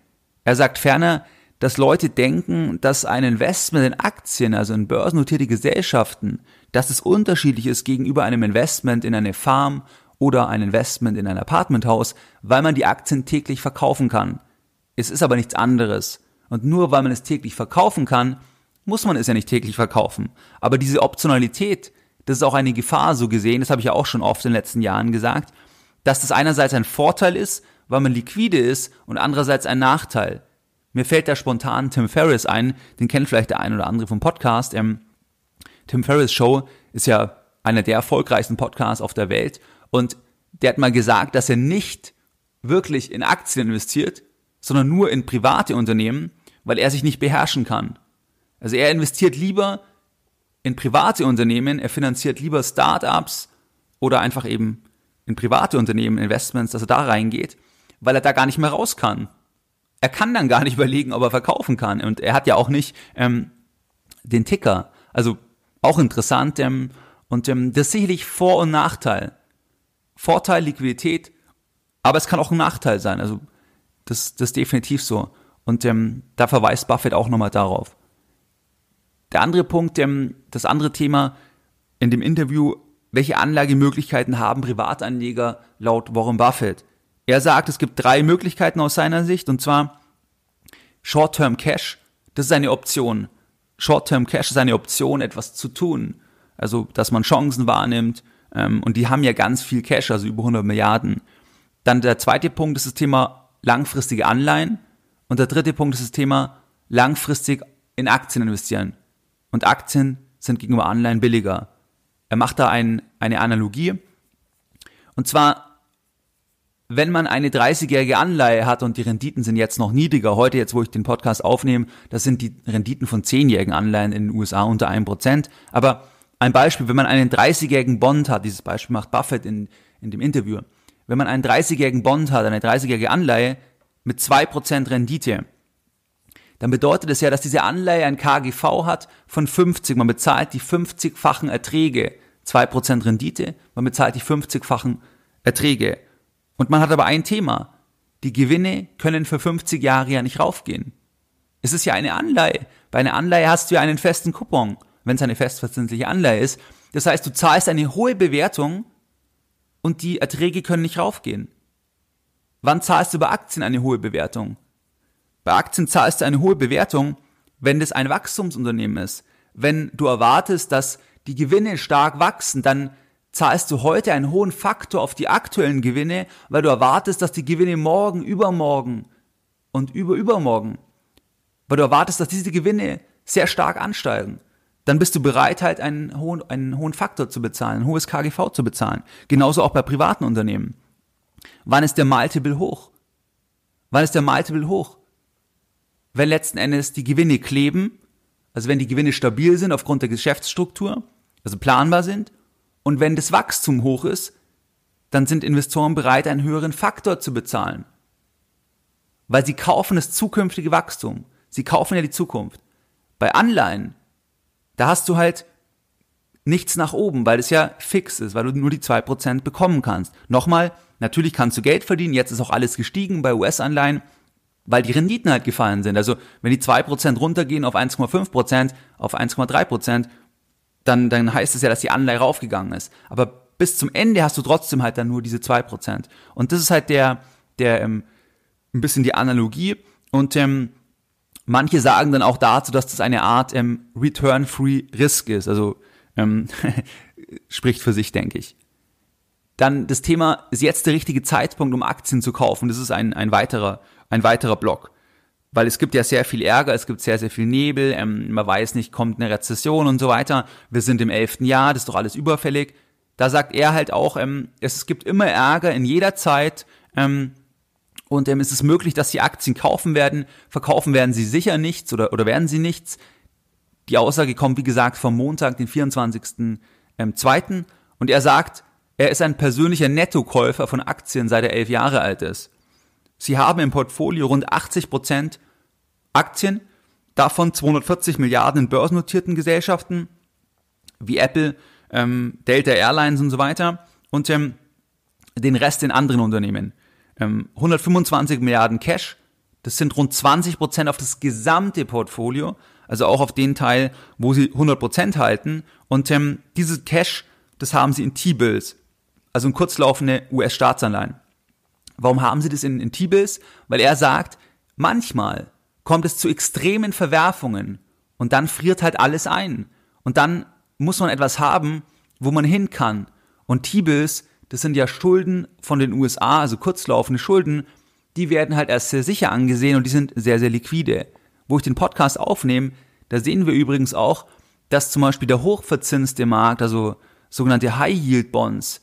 Er sagt ferner, dass Leute denken, dass ein Investment in Aktien, also in börsennotierte Gesellschaften, dass es unterschiedlich ist gegenüber einem Investment in eine Farm oder ein Investment in ein Apartmenthaus, weil man die Aktien täglich verkaufen kann. Es ist aber nichts anderes. Und nur weil man es täglich verkaufen kann, muss man es ja nicht täglich verkaufen. Aber diese Optionalität, das ist auch eine Gefahr so gesehen, das habe ich ja auch schon oft in den letzten Jahren gesagt, dass das einerseits ein Vorteil ist, weil man liquide ist und andererseits ein Nachteil. Mir fällt da spontan Tim Ferriss ein, den kennt vielleicht der ein oder andere vom Podcast. Ähm, Tim Ferriss Show ist ja einer der erfolgreichsten Podcasts auf der Welt und der hat mal gesagt, dass er nicht wirklich in Aktien investiert, sondern nur in private Unternehmen, weil er sich nicht beherrschen kann. Also er investiert lieber in private Unternehmen, er finanziert lieber Startups oder einfach eben in private Unternehmen Investments, dass er da reingeht, weil er da gar nicht mehr raus kann er kann dann gar nicht *laughs* überlegen, ob er verkaufen kann. Und er hat ja auch nicht ähm, den Ticker. Also auch interessant. Ähm, und ähm, das ist sicherlich Vor- und Nachteil. Vorteil, Liquidität, aber es kann auch ein Nachteil sein. Also das, das ist definitiv so. Und ähm, da verweist Buffett auch nochmal darauf. Der andere Punkt, ähm, das andere Thema in dem Interview, welche Anlagemöglichkeiten haben Privatanleger laut Warren Buffett? Er sagt, es gibt drei Möglichkeiten aus seiner Sicht, und zwar Short-Term Cash, das ist eine Option. Short-Term Cash ist eine Option, etwas zu tun. Also, dass man Chancen wahrnimmt, ähm, und die haben ja ganz viel Cash, also über 100 Milliarden. Dann der zweite Punkt ist das Thema langfristige Anleihen. Und der dritte Punkt ist das Thema langfristig in Aktien investieren. Und Aktien sind gegenüber Anleihen billiger. Er macht da ein, eine Analogie. Und zwar wenn man eine 30-jährige Anleihe hat und die Renditen sind jetzt noch niedriger, heute jetzt, wo ich den Podcast aufnehme, das sind die Renditen von 10-jährigen Anleihen in den USA unter 1%. Aber ein Beispiel, wenn man einen 30-jährigen Bond hat, dieses Beispiel macht Buffett in, in dem Interview, wenn man einen 30-jährigen Bond hat, eine 30-jährige Anleihe mit 2% Rendite, dann bedeutet es das ja, dass diese Anleihe ein KGV hat von 50. Man bezahlt die 50-fachen Erträge. 2% Rendite, man bezahlt die 50-fachen Erträge. Und man hat aber ein Thema. Die Gewinne können für 50 Jahre ja nicht raufgehen. Es ist ja eine Anleihe. Bei einer Anleihe hast du ja einen festen Coupon, wenn es eine festverzinsliche Anleihe ist. Das heißt, du zahlst eine hohe Bewertung und die Erträge können nicht raufgehen. Wann zahlst du bei Aktien eine hohe Bewertung? Bei Aktien zahlst du eine hohe Bewertung, wenn das ein Wachstumsunternehmen ist. Wenn du erwartest, dass die Gewinne stark wachsen, dann zahlst du heute einen hohen Faktor auf die aktuellen Gewinne, weil du erwartest, dass die Gewinne morgen, übermorgen und überübermorgen, weil du erwartest, dass diese Gewinne sehr stark ansteigen. Dann bist du bereit, halt einen hohen, einen hohen Faktor zu bezahlen, ein hohes KGV zu bezahlen. Genauso auch bei privaten Unternehmen. Wann ist der Multiple hoch? Wann ist der Multiple hoch? Wenn letzten Endes die Gewinne kleben, also wenn die Gewinne stabil sind aufgrund der Geschäftsstruktur, also planbar sind und wenn das Wachstum hoch ist, dann sind Investoren bereit, einen höheren Faktor zu bezahlen. Weil sie kaufen das zukünftige Wachstum. Sie kaufen ja die Zukunft. Bei Anleihen, da hast du halt nichts nach oben, weil es ja fix ist, weil du nur die 2% bekommen kannst. Nochmal, natürlich kannst du Geld verdienen, jetzt ist auch alles gestiegen bei US-Anleihen, weil die Renditen halt gefallen sind. Also wenn die 2% runtergehen auf 1,5%, auf 1,3%, dann, dann heißt es ja, dass die Anleihe raufgegangen ist. Aber bis zum Ende hast du trotzdem halt dann nur diese 2%. Und das ist halt der, der, ähm, ein bisschen die Analogie. Und ähm, manche sagen dann auch dazu, dass das eine Art ähm, Return-Free Risk ist. Also ähm, *laughs* spricht für sich, denke ich. Dann das Thema, ist jetzt der richtige Zeitpunkt, um Aktien zu kaufen? Das ist ein, ein, weiterer, ein weiterer Block. Weil es gibt ja sehr viel Ärger, es gibt sehr, sehr viel Nebel, ähm, man weiß nicht, kommt eine Rezession und so weiter. Wir sind im elften Jahr, das ist doch alles überfällig. Da sagt er halt auch, ähm, es gibt immer Ärger in jeder Zeit ähm, und ähm, es ist möglich, dass die Aktien kaufen werden. Verkaufen werden sie sicher nichts oder, oder werden sie nichts. Die Aussage kommt, wie gesagt, vom Montag, den 24.02. Ähm, und er sagt, er ist ein persönlicher Nettokäufer von Aktien, seit er elf Jahre alt ist. Sie haben im Portfolio rund 80% Prozent Aktien, davon 240 Milliarden in börsennotierten Gesellschaften wie Apple, ähm, Delta Airlines und so weiter und ähm, den Rest in anderen Unternehmen. Ähm, 125 Milliarden Cash, das sind rund 20 Prozent auf das gesamte Portfolio, also auch auf den Teil, wo sie 100 Prozent halten. Und ähm, dieses Cash, das haben sie in T-Bills, also in kurzlaufende US-Staatsanleihen. Warum haben sie das in, in Tibis? Weil er sagt, manchmal kommt es zu extremen Verwerfungen und dann friert halt alles ein. Und dann muss man etwas haben, wo man hin kann. Und Tibis, das sind ja Schulden von den USA, also kurzlaufende Schulden, die werden halt erst sehr sicher angesehen und die sind sehr, sehr liquide. Wo ich den Podcast aufnehme, da sehen wir übrigens auch, dass zum Beispiel der hochverzinste Markt, also sogenannte High-Yield-Bonds,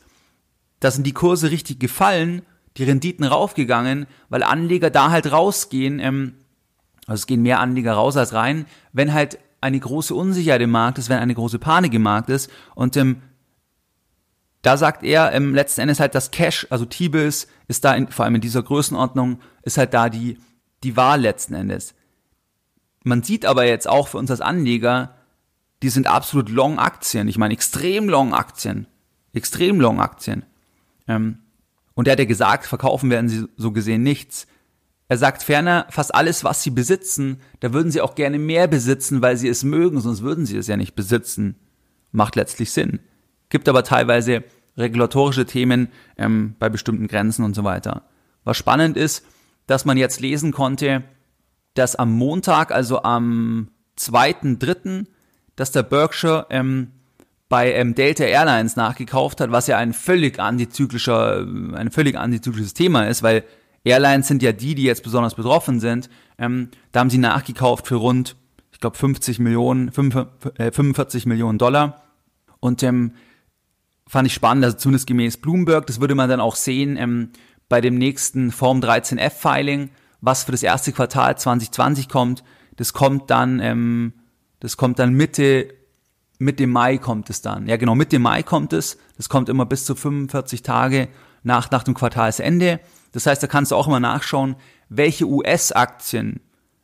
da sind die Kurse richtig gefallen die Renditen raufgegangen, weil Anleger da halt rausgehen, ähm, also es gehen mehr Anleger raus als rein, wenn halt eine große Unsicherheit im Markt ist, wenn eine große Panik im Markt ist und ähm, da sagt er ähm, letzten Endes halt das Cash, also T-Bills ist da in, vor allem in dieser Größenordnung ist halt da die die Wahl letzten Endes. Man sieht aber jetzt auch für uns als Anleger, die sind absolut Long Aktien. Ich meine extrem Long Aktien, extrem Long Aktien. Ähm, und er hat ja gesagt, verkaufen werden sie so gesehen nichts. Er sagt ferner, fast alles, was sie besitzen, da würden sie auch gerne mehr besitzen, weil sie es mögen, sonst würden sie es ja nicht besitzen. Macht letztlich Sinn. Gibt aber teilweise regulatorische Themen ähm, bei bestimmten Grenzen und so weiter. Was spannend ist, dass man jetzt lesen konnte, dass am Montag, also am 2.3., dass der Berkshire ähm, bei ähm, Delta Airlines nachgekauft hat, was ja ein völlig antizyklischer, äh, ein völlig antizyklisches Thema ist, weil Airlines sind ja die, die jetzt besonders betroffen sind. Ähm, da haben sie nachgekauft für rund, ich glaube, 50 Millionen, 45 äh, Millionen Dollar. Und ähm, fand ich spannend, also zumindest gemäß Bloomberg, das würde man dann auch sehen ähm, bei dem nächsten Form 13F-Filing, was für das erste Quartal 2020 kommt. Das kommt dann, ähm, das kommt dann Mitte mit dem Mai kommt es dann. Ja, genau, mit dem Mai kommt es. Das kommt immer bis zu 45 Tage nach, nach dem Quartalsende. Das heißt, da kannst du auch immer nachschauen, welche US-Aktien,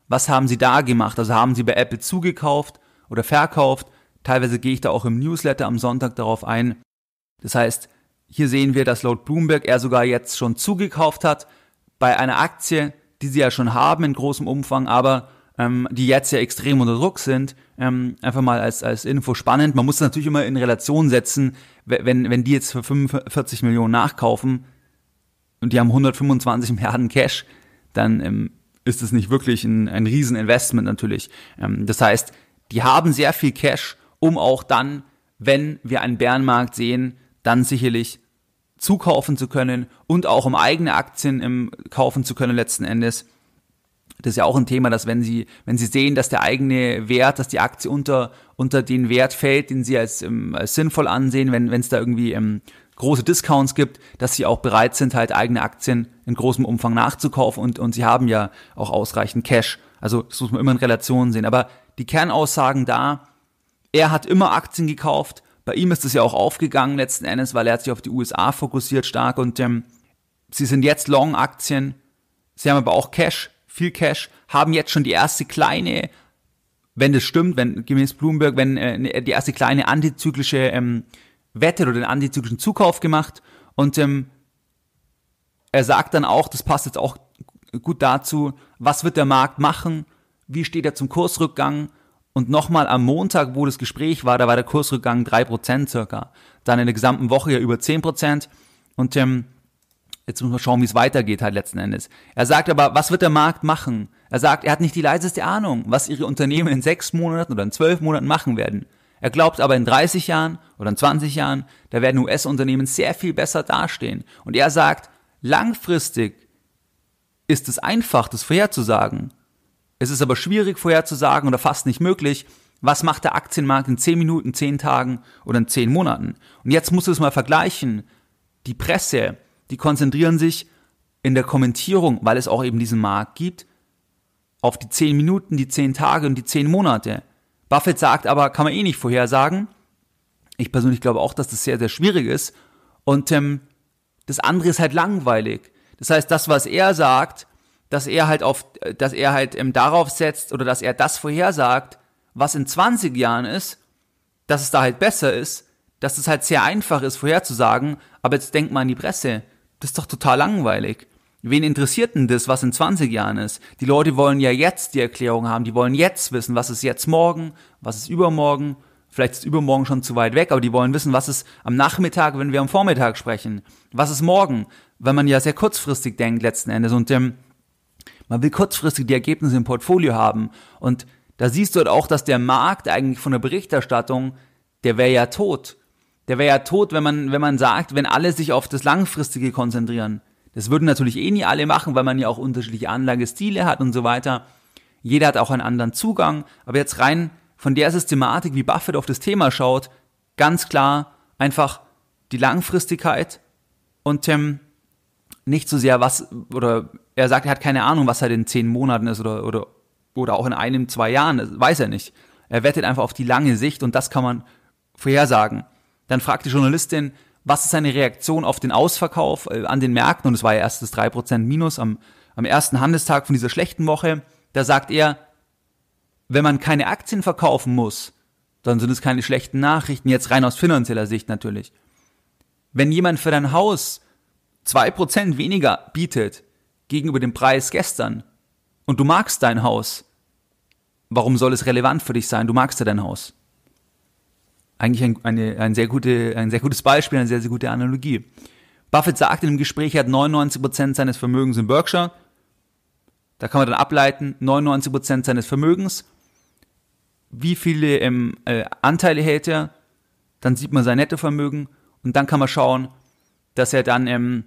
was haben sie da gemacht? Also haben sie bei Apple zugekauft oder verkauft? Teilweise gehe ich da auch im Newsletter am Sonntag darauf ein. Das heißt, hier sehen wir, dass laut Bloomberg er sogar jetzt schon zugekauft hat bei einer Aktie, die sie ja schon haben in großem Umfang, aber ähm, die jetzt ja extrem unter Druck sind. Ähm, einfach mal als, als Info spannend. Man muss natürlich immer in Relation setzen, wenn, wenn die jetzt für 45 Millionen nachkaufen und die haben 125 Milliarden Cash, dann ähm, ist das nicht wirklich ein, ein Rieseninvestment natürlich. Ähm, das heißt, die haben sehr viel Cash, um auch dann, wenn wir einen Bärenmarkt sehen, dann sicherlich zukaufen zu können und auch um eigene Aktien im, ähm, kaufen zu können letzten Endes das ist ja auch ein Thema, dass wenn sie, wenn sie sehen, dass der eigene Wert, dass die Aktie unter, unter den Wert fällt, den sie als, ähm, als sinnvoll ansehen, wenn wenn es da irgendwie ähm, große Discounts gibt, dass sie auch bereit sind, halt eigene Aktien in großem Umfang nachzukaufen und, und sie haben ja auch ausreichend Cash. Also das muss man immer in Relation sehen. Aber die Kernaussagen da, er hat immer Aktien gekauft, bei ihm ist es ja auch aufgegangen letzten Endes, weil er hat sich auf die USA fokussiert stark und ähm, sie sind jetzt Long-Aktien, sie haben aber auch Cash, viel Cash, haben jetzt schon die erste kleine, wenn das stimmt, wenn gemäß Bloomberg, wenn äh, ne, die erste kleine antizyklische ähm, Wette oder den antizyklischen Zukauf gemacht und ähm, er sagt dann auch, das passt jetzt auch gut dazu, was wird der Markt machen, wie steht er zum Kursrückgang und nochmal am Montag, wo das Gespräch war, da war der Kursrückgang 3% circa, dann in der gesamten Woche ja über 10% und ähm, Jetzt muss man schauen, wie es weitergeht halt letzten Endes. Er sagt aber, was wird der Markt machen? Er sagt, er hat nicht die leiseste Ahnung, was ihre Unternehmen in sechs Monaten oder in zwölf Monaten machen werden. Er glaubt aber in 30 Jahren oder in 20 Jahren, da werden US-Unternehmen sehr viel besser dastehen. Und er sagt, langfristig ist es einfach, das vorherzusagen. Es ist aber schwierig vorherzusagen oder fast nicht möglich, was macht der Aktienmarkt in 10 Minuten, 10 Tagen oder in 10 Monaten. Und jetzt musst du es mal vergleichen. Die Presse, die konzentrieren sich in der Kommentierung, weil es auch eben diesen Markt gibt, auf die 10 Minuten, die 10 Tage und die 10 Monate. Buffett sagt aber, kann man eh nicht vorhersagen. Ich persönlich glaube auch, dass das sehr, sehr schwierig ist. Und ähm, das andere ist halt langweilig. Das heißt, das, was er sagt, dass er halt auf, dass er halt ähm, darauf setzt oder dass er das vorhersagt, was in 20 Jahren ist, dass es da halt besser ist, dass es halt sehr einfach ist, vorherzusagen, aber jetzt denkt mal an die Presse. Das ist doch total langweilig. Wen interessiert denn das, was in 20 Jahren ist? Die Leute wollen ja jetzt die Erklärung haben, die wollen jetzt wissen, was ist jetzt morgen, was ist übermorgen. Vielleicht ist übermorgen schon zu weit weg, aber die wollen wissen, was ist am Nachmittag, wenn wir am Vormittag sprechen. Was ist morgen? Weil man ja sehr kurzfristig denkt letzten Endes und ähm, man will kurzfristig die Ergebnisse im Portfolio haben. Und da siehst du halt auch, dass der Markt eigentlich von der Berichterstattung, der wäre ja tot der wäre ja tot, wenn man, wenn man sagt, wenn alle sich auf das Langfristige konzentrieren. Das würden natürlich eh nie alle machen, weil man ja auch unterschiedliche Anlagestile hat und so weiter. Jeder hat auch einen anderen Zugang. Aber jetzt rein von der Systematik, wie Buffett auf das Thema schaut, ganz klar einfach die Langfristigkeit und Tim nicht so sehr was, oder er sagt, er hat keine Ahnung, was halt in zehn Monaten ist oder, oder, oder auch in einem, zwei Jahren, weiß er nicht. Er wettet einfach auf die lange Sicht und das kann man vorhersagen. Dann fragt die Journalistin, was ist seine Reaktion auf den Ausverkauf äh, an den Märkten? Und es war ja erst das 3% Minus am, am ersten Handelstag von dieser schlechten Woche. Da sagt er, wenn man keine Aktien verkaufen muss, dann sind es keine schlechten Nachrichten, jetzt rein aus finanzieller Sicht natürlich. Wenn jemand für dein Haus 2% weniger bietet gegenüber dem Preis gestern und du magst dein Haus, warum soll es relevant für dich sein? Du magst ja dein Haus eigentlich ein, eine, ein, sehr gute, ein sehr gutes Beispiel, eine sehr, sehr gute Analogie. Buffett sagt in dem Gespräch, er hat 99% seines Vermögens in Berkshire. Da kann man dann ableiten, 99% seines Vermögens. Wie viele ähm, äh, Anteile hält er? Dann sieht man sein Nettovermögen und dann kann man schauen, dass er dann, ähm,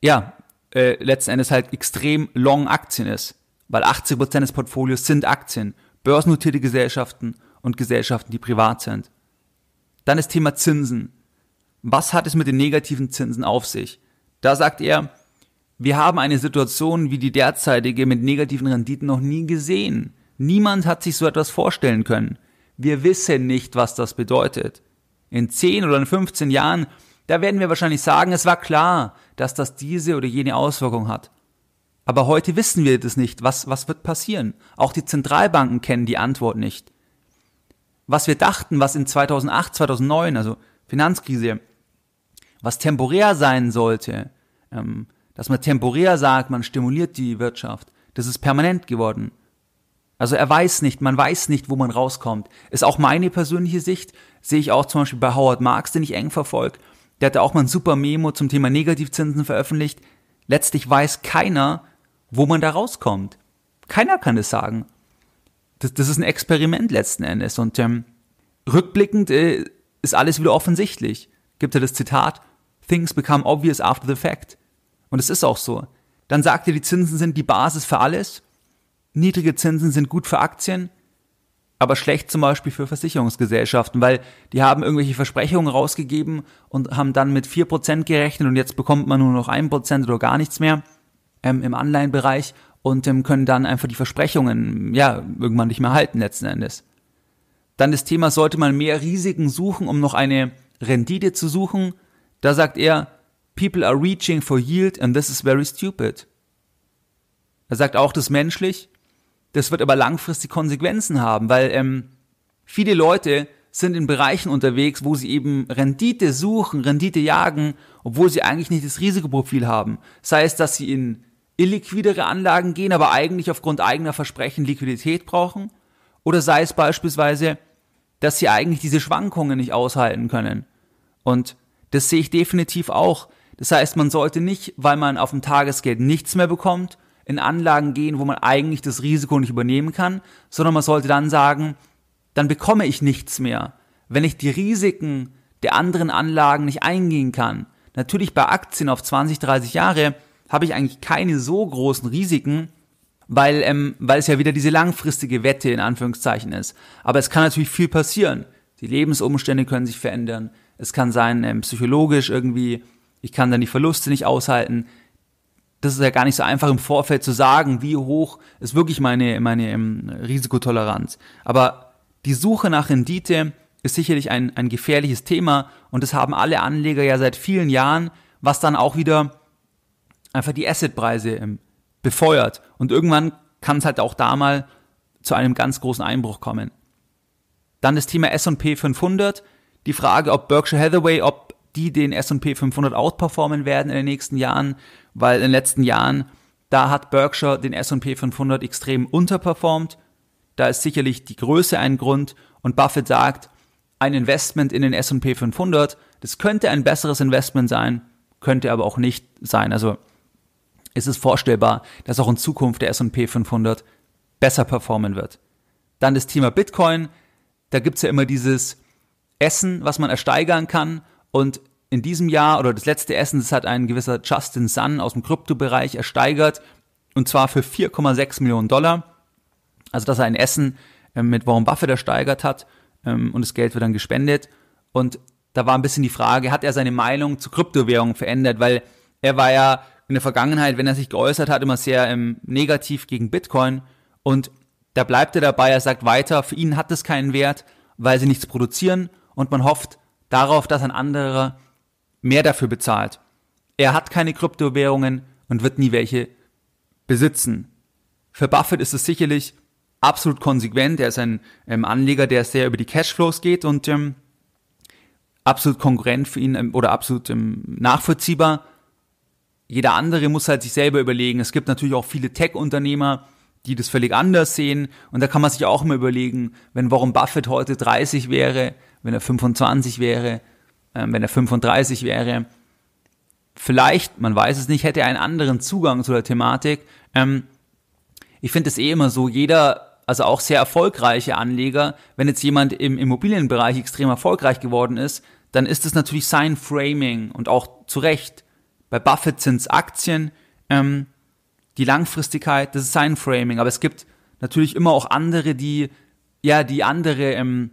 ja, äh, letzten Endes halt extrem long Aktien ist, weil 80% des Portfolios sind Aktien, börsennotierte Gesellschaften und Gesellschaften, die privat sind. Dann das Thema Zinsen. Was hat es mit den negativen Zinsen auf sich? Da sagt er, wir haben eine Situation wie die derzeitige mit negativen Renditen noch nie gesehen. Niemand hat sich so etwas vorstellen können. Wir wissen nicht, was das bedeutet. In 10 oder in 15 Jahren, da werden wir wahrscheinlich sagen, es war klar, dass das diese oder jene Auswirkung hat. Aber heute wissen wir das nicht. Was, was wird passieren? Auch die Zentralbanken kennen die Antwort nicht was wir dachten, was in 2008, 2009, also Finanzkrise, was temporär sein sollte, ähm, dass man temporär sagt, man stimuliert die Wirtschaft, das ist permanent geworden. Also er weiß nicht, man weiß nicht, wo man rauskommt. Ist auch meine persönliche Sicht, sehe ich auch zum Beispiel bei Howard Marx, den ich eng verfolge. Der hatte auch mal ein super Memo zum Thema Negativzinsen veröffentlicht. Letztlich weiß keiner, wo man da rauskommt. Keiner kann es sagen das, das ist ein Experiment letzten Endes. Und ähm, rückblickend äh, ist alles wieder offensichtlich. Gibt er das Zitat, Things become obvious after the fact. Und es ist auch so. Dann sagt er, die Zinsen sind die Basis für alles. Niedrige Zinsen sind gut für Aktien, aber schlecht zum Beispiel für Versicherungsgesellschaften, weil die haben irgendwelche Versprechungen rausgegeben und haben dann mit vier Prozent gerechnet und jetzt bekommt man nur noch ein Prozent oder gar nichts mehr ähm, im Anleihenbereich und ähm, können dann einfach die Versprechungen ja irgendwann nicht mehr halten letzten Endes. Dann das Thema, sollte man mehr Risiken suchen, um noch eine Rendite zu suchen? Da sagt er, People are reaching for yield and this is very stupid. Er sagt auch, das ist menschlich, das wird aber langfristig Konsequenzen haben, weil ähm, viele Leute sind in Bereichen unterwegs, wo sie eben Rendite suchen, Rendite jagen, obwohl sie eigentlich nicht das Risikoprofil haben. Sei es, dass sie in illiquidere Anlagen gehen, aber eigentlich aufgrund eigener Versprechen Liquidität brauchen. Oder sei es beispielsweise, dass sie eigentlich diese Schwankungen nicht aushalten können. Und das sehe ich definitiv auch. Das heißt, man sollte nicht, weil man auf dem Tagesgeld nichts mehr bekommt, in Anlagen gehen, wo man eigentlich das Risiko nicht übernehmen kann, sondern man sollte dann sagen, dann bekomme ich nichts mehr, wenn ich die Risiken der anderen Anlagen nicht eingehen kann. Natürlich bei Aktien auf 20, 30 Jahre habe ich eigentlich keine so großen Risiken, weil, ähm, weil es ja wieder diese langfristige Wette in Anführungszeichen ist. Aber es kann natürlich viel passieren. Die Lebensumstände können sich verändern. Es kann sein, ähm, psychologisch irgendwie, ich kann dann die Verluste nicht aushalten. Das ist ja gar nicht so einfach im Vorfeld zu sagen, wie hoch ist wirklich meine, meine ähm, Risikotoleranz. Aber die Suche nach Rendite ist sicherlich ein, ein gefährliches Thema und das haben alle Anleger ja seit vielen Jahren, was dann auch wieder einfach die Assetpreise ähm, befeuert. Und irgendwann kann es halt auch da mal zu einem ganz großen Einbruch kommen. Dann das Thema S&P 500. Die Frage, ob Berkshire Hathaway, ob die den S&P 500 outperformen werden in den nächsten Jahren, weil in den letzten Jahren, da hat Berkshire den S&P 500 extrem unterperformt. Da ist sicherlich die Größe ein Grund. Und Buffett sagt, ein Investment in den S&P 500, das könnte ein besseres Investment sein, könnte aber auch nicht sein. Also ist Es vorstellbar, dass auch in Zukunft der S&P 500 besser performen wird. Dann das Thema Bitcoin. Da gibt es ja immer dieses Essen, was man ersteigern kann. Und in diesem Jahr oder das letzte Essen, das hat ein gewisser Justin Sun aus dem Kryptobereich ersteigert. Und zwar für 4,6 Millionen Dollar. Also, dass er ein Essen ähm, mit Warren Buffett ersteigert hat ähm, und das Geld wird dann gespendet. Und da war ein bisschen die Frage, hat er seine Meinung zu Kryptowährungen verändert? Weil er war ja in der Vergangenheit, wenn er sich geäußert hat, immer sehr ähm, negativ gegen Bitcoin. Und da bleibt er dabei, er sagt weiter, für ihn hat es keinen Wert, weil sie nichts produzieren und man hofft darauf, dass ein anderer mehr dafür bezahlt. Er hat keine Kryptowährungen und wird nie welche besitzen. Für Buffett ist es sicherlich absolut konsequent. Er ist ein ähm, Anleger, der sehr über die Cashflows geht und ähm, absolut konkurrent für ihn ähm, oder absolut ähm, nachvollziehbar. Jeder andere muss halt sich selber überlegen. Es gibt natürlich auch viele Tech-Unternehmer, die das völlig anders sehen. Und da kann man sich auch mal überlegen, wenn Warren Buffett heute 30 wäre, wenn er 25 wäre, ähm, wenn er 35 wäre, vielleicht, man weiß es nicht, hätte er einen anderen Zugang zu der Thematik. Ähm, ich finde es eh immer so, jeder, also auch sehr erfolgreiche Anleger, wenn jetzt jemand im Immobilienbereich extrem erfolgreich geworden ist, dann ist es natürlich sein Framing und auch zu Recht. Bei Buffett sind es Aktien, ähm, die Langfristigkeit, das ist sein Framing. Aber es gibt natürlich immer auch andere, die, ja, die andere, ähm,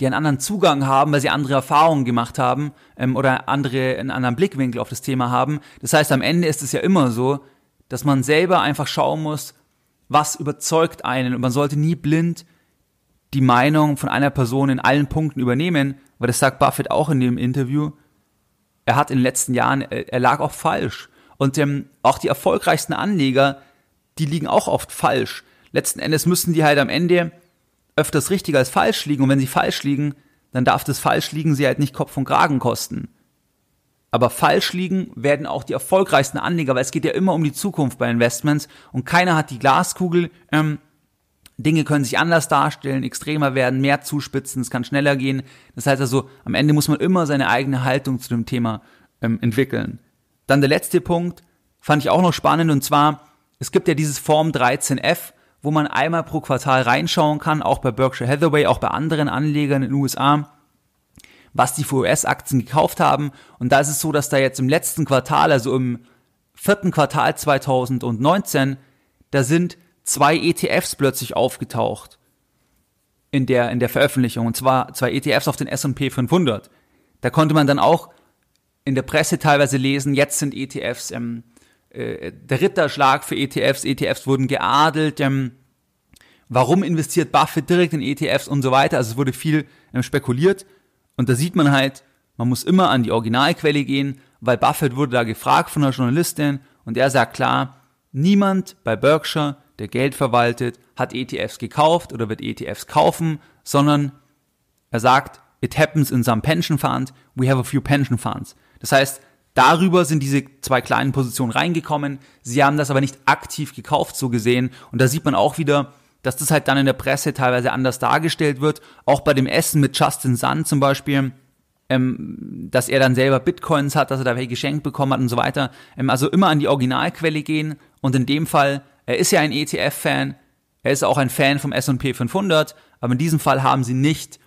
die einen anderen Zugang haben, weil sie andere Erfahrungen gemacht haben ähm, oder andere, einen anderen Blickwinkel auf das Thema haben. Das heißt, am Ende ist es ja immer so, dass man selber einfach schauen muss, was überzeugt einen. Und man sollte nie blind die Meinung von einer Person in allen Punkten übernehmen, weil das sagt Buffett auch in dem Interview, er hat in den letzten Jahren, er lag auch falsch. Und ähm, auch die erfolgreichsten Anleger, die liegen auch oft falsch. Letzten Endes müssen die halt am Ende öfters richtig als falsch liegen. Und wenn sie falsch liegen, dann darf das falsch liegen sie halt nicht Kopf und Kragen kosten. Aber falsch liegen werden auch die erfolgreichsten Anleger, weil es geht ja immer um die Zukunft bei Investments und keiner hat die Glaskugel, ähm, Dinge können sich anders darstellen, extremer werden, mehr zuspitzen, es kann schneller gehen. Das heißt also, am Ende muss man immer seine eigene Haltung zu dem Thema ähm, entwickeln. Dann der letzte Punkt, fand ich auch noch spannend, und zwar, es gibt ja dieses Form 13F, wo man einmal pro Quartal reinschauen kann, auch bei Berkshire Hathaway, auch bei anderen Anlegern in den USA, was die für US-Aktien gekauft haben. Und da ist es so, dass da jetzt im letzten Quartal, also im vierten Quartal 2019, da sind zwei ETFs plötzlich aufgetaucht in der, in der Veröffentlichung, und zwar zwei ETFs auf den S&P 500. Da konnte man dann auch in der Presse teilweise lesen, jetzt sind ETFs ähm, äh, der Ritterschlag für ETFs, ETFs wurden geadelt, ähm, warum investiert Buffett direkt in ETFs und so weiter. Also es wurde viel ähm, spekuliert und da sieht man halt, man muss immer an die Originalquelle gehen, weil Buffett wurde da gefragt von einer Journalistin und er sagt klar, niemand bei Berkshire der Geld verwaltet, hat ETFs gekauft oder wird ETFs kaufen, sondern er sagt, it happens in some pension fund, we have a few pension funds. Das heißt, darüber sind diese zwei kleinen Positionen reingekommen. Sie haben das aber nicht aktiv gekauft, so gesehen. Und da sieht man auch wieder, dass das halt dann in der Presse teilweise anders dargestellt wird. Auch bei dem Essen mit Justin Sun zum Beispiel. Ähm, dass er dann selber Bitcoins hat, dass er da welche geschenkt bekommen hat und so weiter. Ähm, also immer an die Originalquelle gehen und in dem Fall er ist ja ein ETF-Fan, er ist auch ein Fan vom S&P 500, aber in diesem Fall haben sie nicht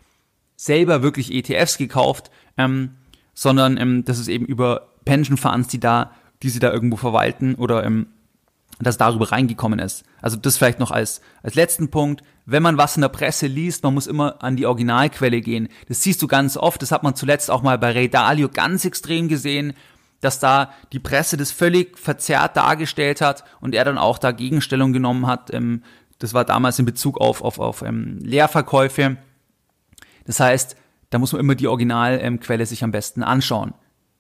selber wirklich ETFs gekauft, ähm, sondern ähm, das ist eben über Pension Funds, die da, die sie da irgendwo verwalten oder ähm, das darüber reingekommen ist. Also das vielleicht noch als, als letzten Punkt. Wenn man was in der Presse liest, man muss immer an die Originalquelle gehen. Das siehst du ganz oft, das hat man zuletzt auch mal bei Ray Dalio ganz extrem gesehen dass da die Presse das völlig verzerrt dargestellt hat und er dann auch da Gegenstellung genommen hat. Ähm, das war damals in Bezug auf, auf, auf ähm, Leerverkäufe. Das heißt, da muss man immer die Originalquelle ähm, sich am besten anschauen.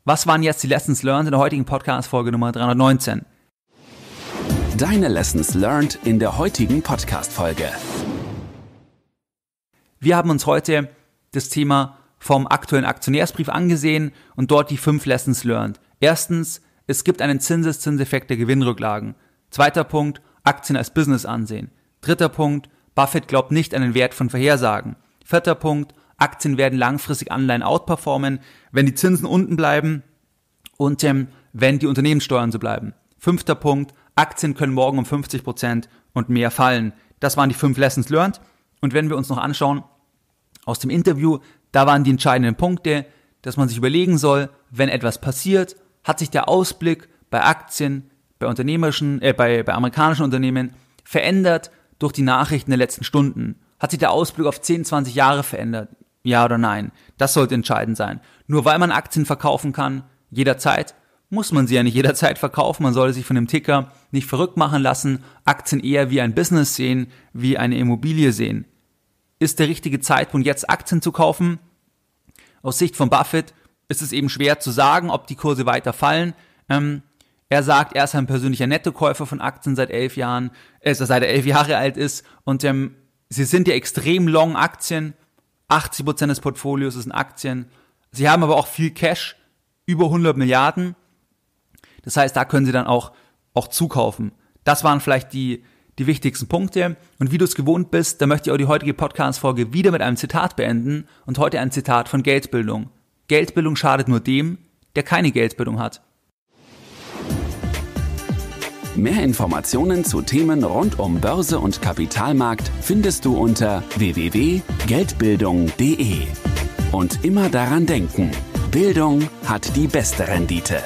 Was waren jetzt die Lessons Learned in der heutigen Podcast-Folge Nummer 319? Deine Lessons Learned in der heutigen Podcast-Folge. Wir haben uns heute das Thema vom aktuellen Aktionärsbrief angesehen und dort die fünf Lessons Learned. Erstens, es gibt einen Zinseszinseffekt der Gewinnrücklagen. Zweiter Punkt, Aktien als Business ansehen. Dritter Punkt, Buffett glaubt nicht an den Wert von Vorhersagen. Vierter Punkt, Aktien werden langfristig Anleihen outperformen, wenn die Zinsen unten bleiben und ähm, wenn die Unternehmenssteuern so bleiben. Fünfter Punkt, Aktien können morgen um 50% Prozent und mehr fallen. Das waren die fünf Lessons learned. Und wenn wir uns noch anschauen aus dem Interview, da waren die entscheidenden Punkte, dass man sich überlegen soll, wenn etwas passiert hat sich der Ausblick bei Aktien, bei unternehmerischen, äh, bei, bei amerikanischen Unternehmen verändert durch die Nachrichten der letzten Stunden? Hat sich der Ausblick auf 10, 20 Jahre verändert? Ja oder nein? Das sollte entscheidend sein. Nur weil man Aktien verkaufen kann, jederzeit, muss man sie ja nicht jederzeit verkaufen. Man sollte sich von dem Ticker nicht verrückt machen lassen. Aktien eher wie ein Business sehen, wie eine Immobilie sehen. Ist der richtige Zeitpunkt, jetzt Aktien zu kaufen? Aus Sicht von Buffett ist es eben schwer zu sagen, ob die Kurse weiter fallen. Ähm, er sagt, er ist ein persönlicher Nettokäufer von Aktien seit elf Jahren, äh, seit er elf Jahre alt ist. Und ähm, sie sind ja extrem long Aktien. 80% Prozent des Portfolios ist in Aktien. Sie haben aber auch viel Cash, über 100 Milliarden. Das heißt, da können sie dann auch, auch zukaufen. Das waren vielleicht die, die wichtigsten Punkte. Und wie du es gewohnt bist, da möchte ich auch die heutige Podcast-Folge wieder mit einem Zitat beenden und heute ein Zitat von Geldbildung. Geldbildung schadet nur dem, der keine Geldbildung hat. Mehr Informationen zu Themen rund um Börse und Kapitalmarkt findest du unter www.geldbildung.de. Und immer daran denken, Bildung hat die beste Rendite.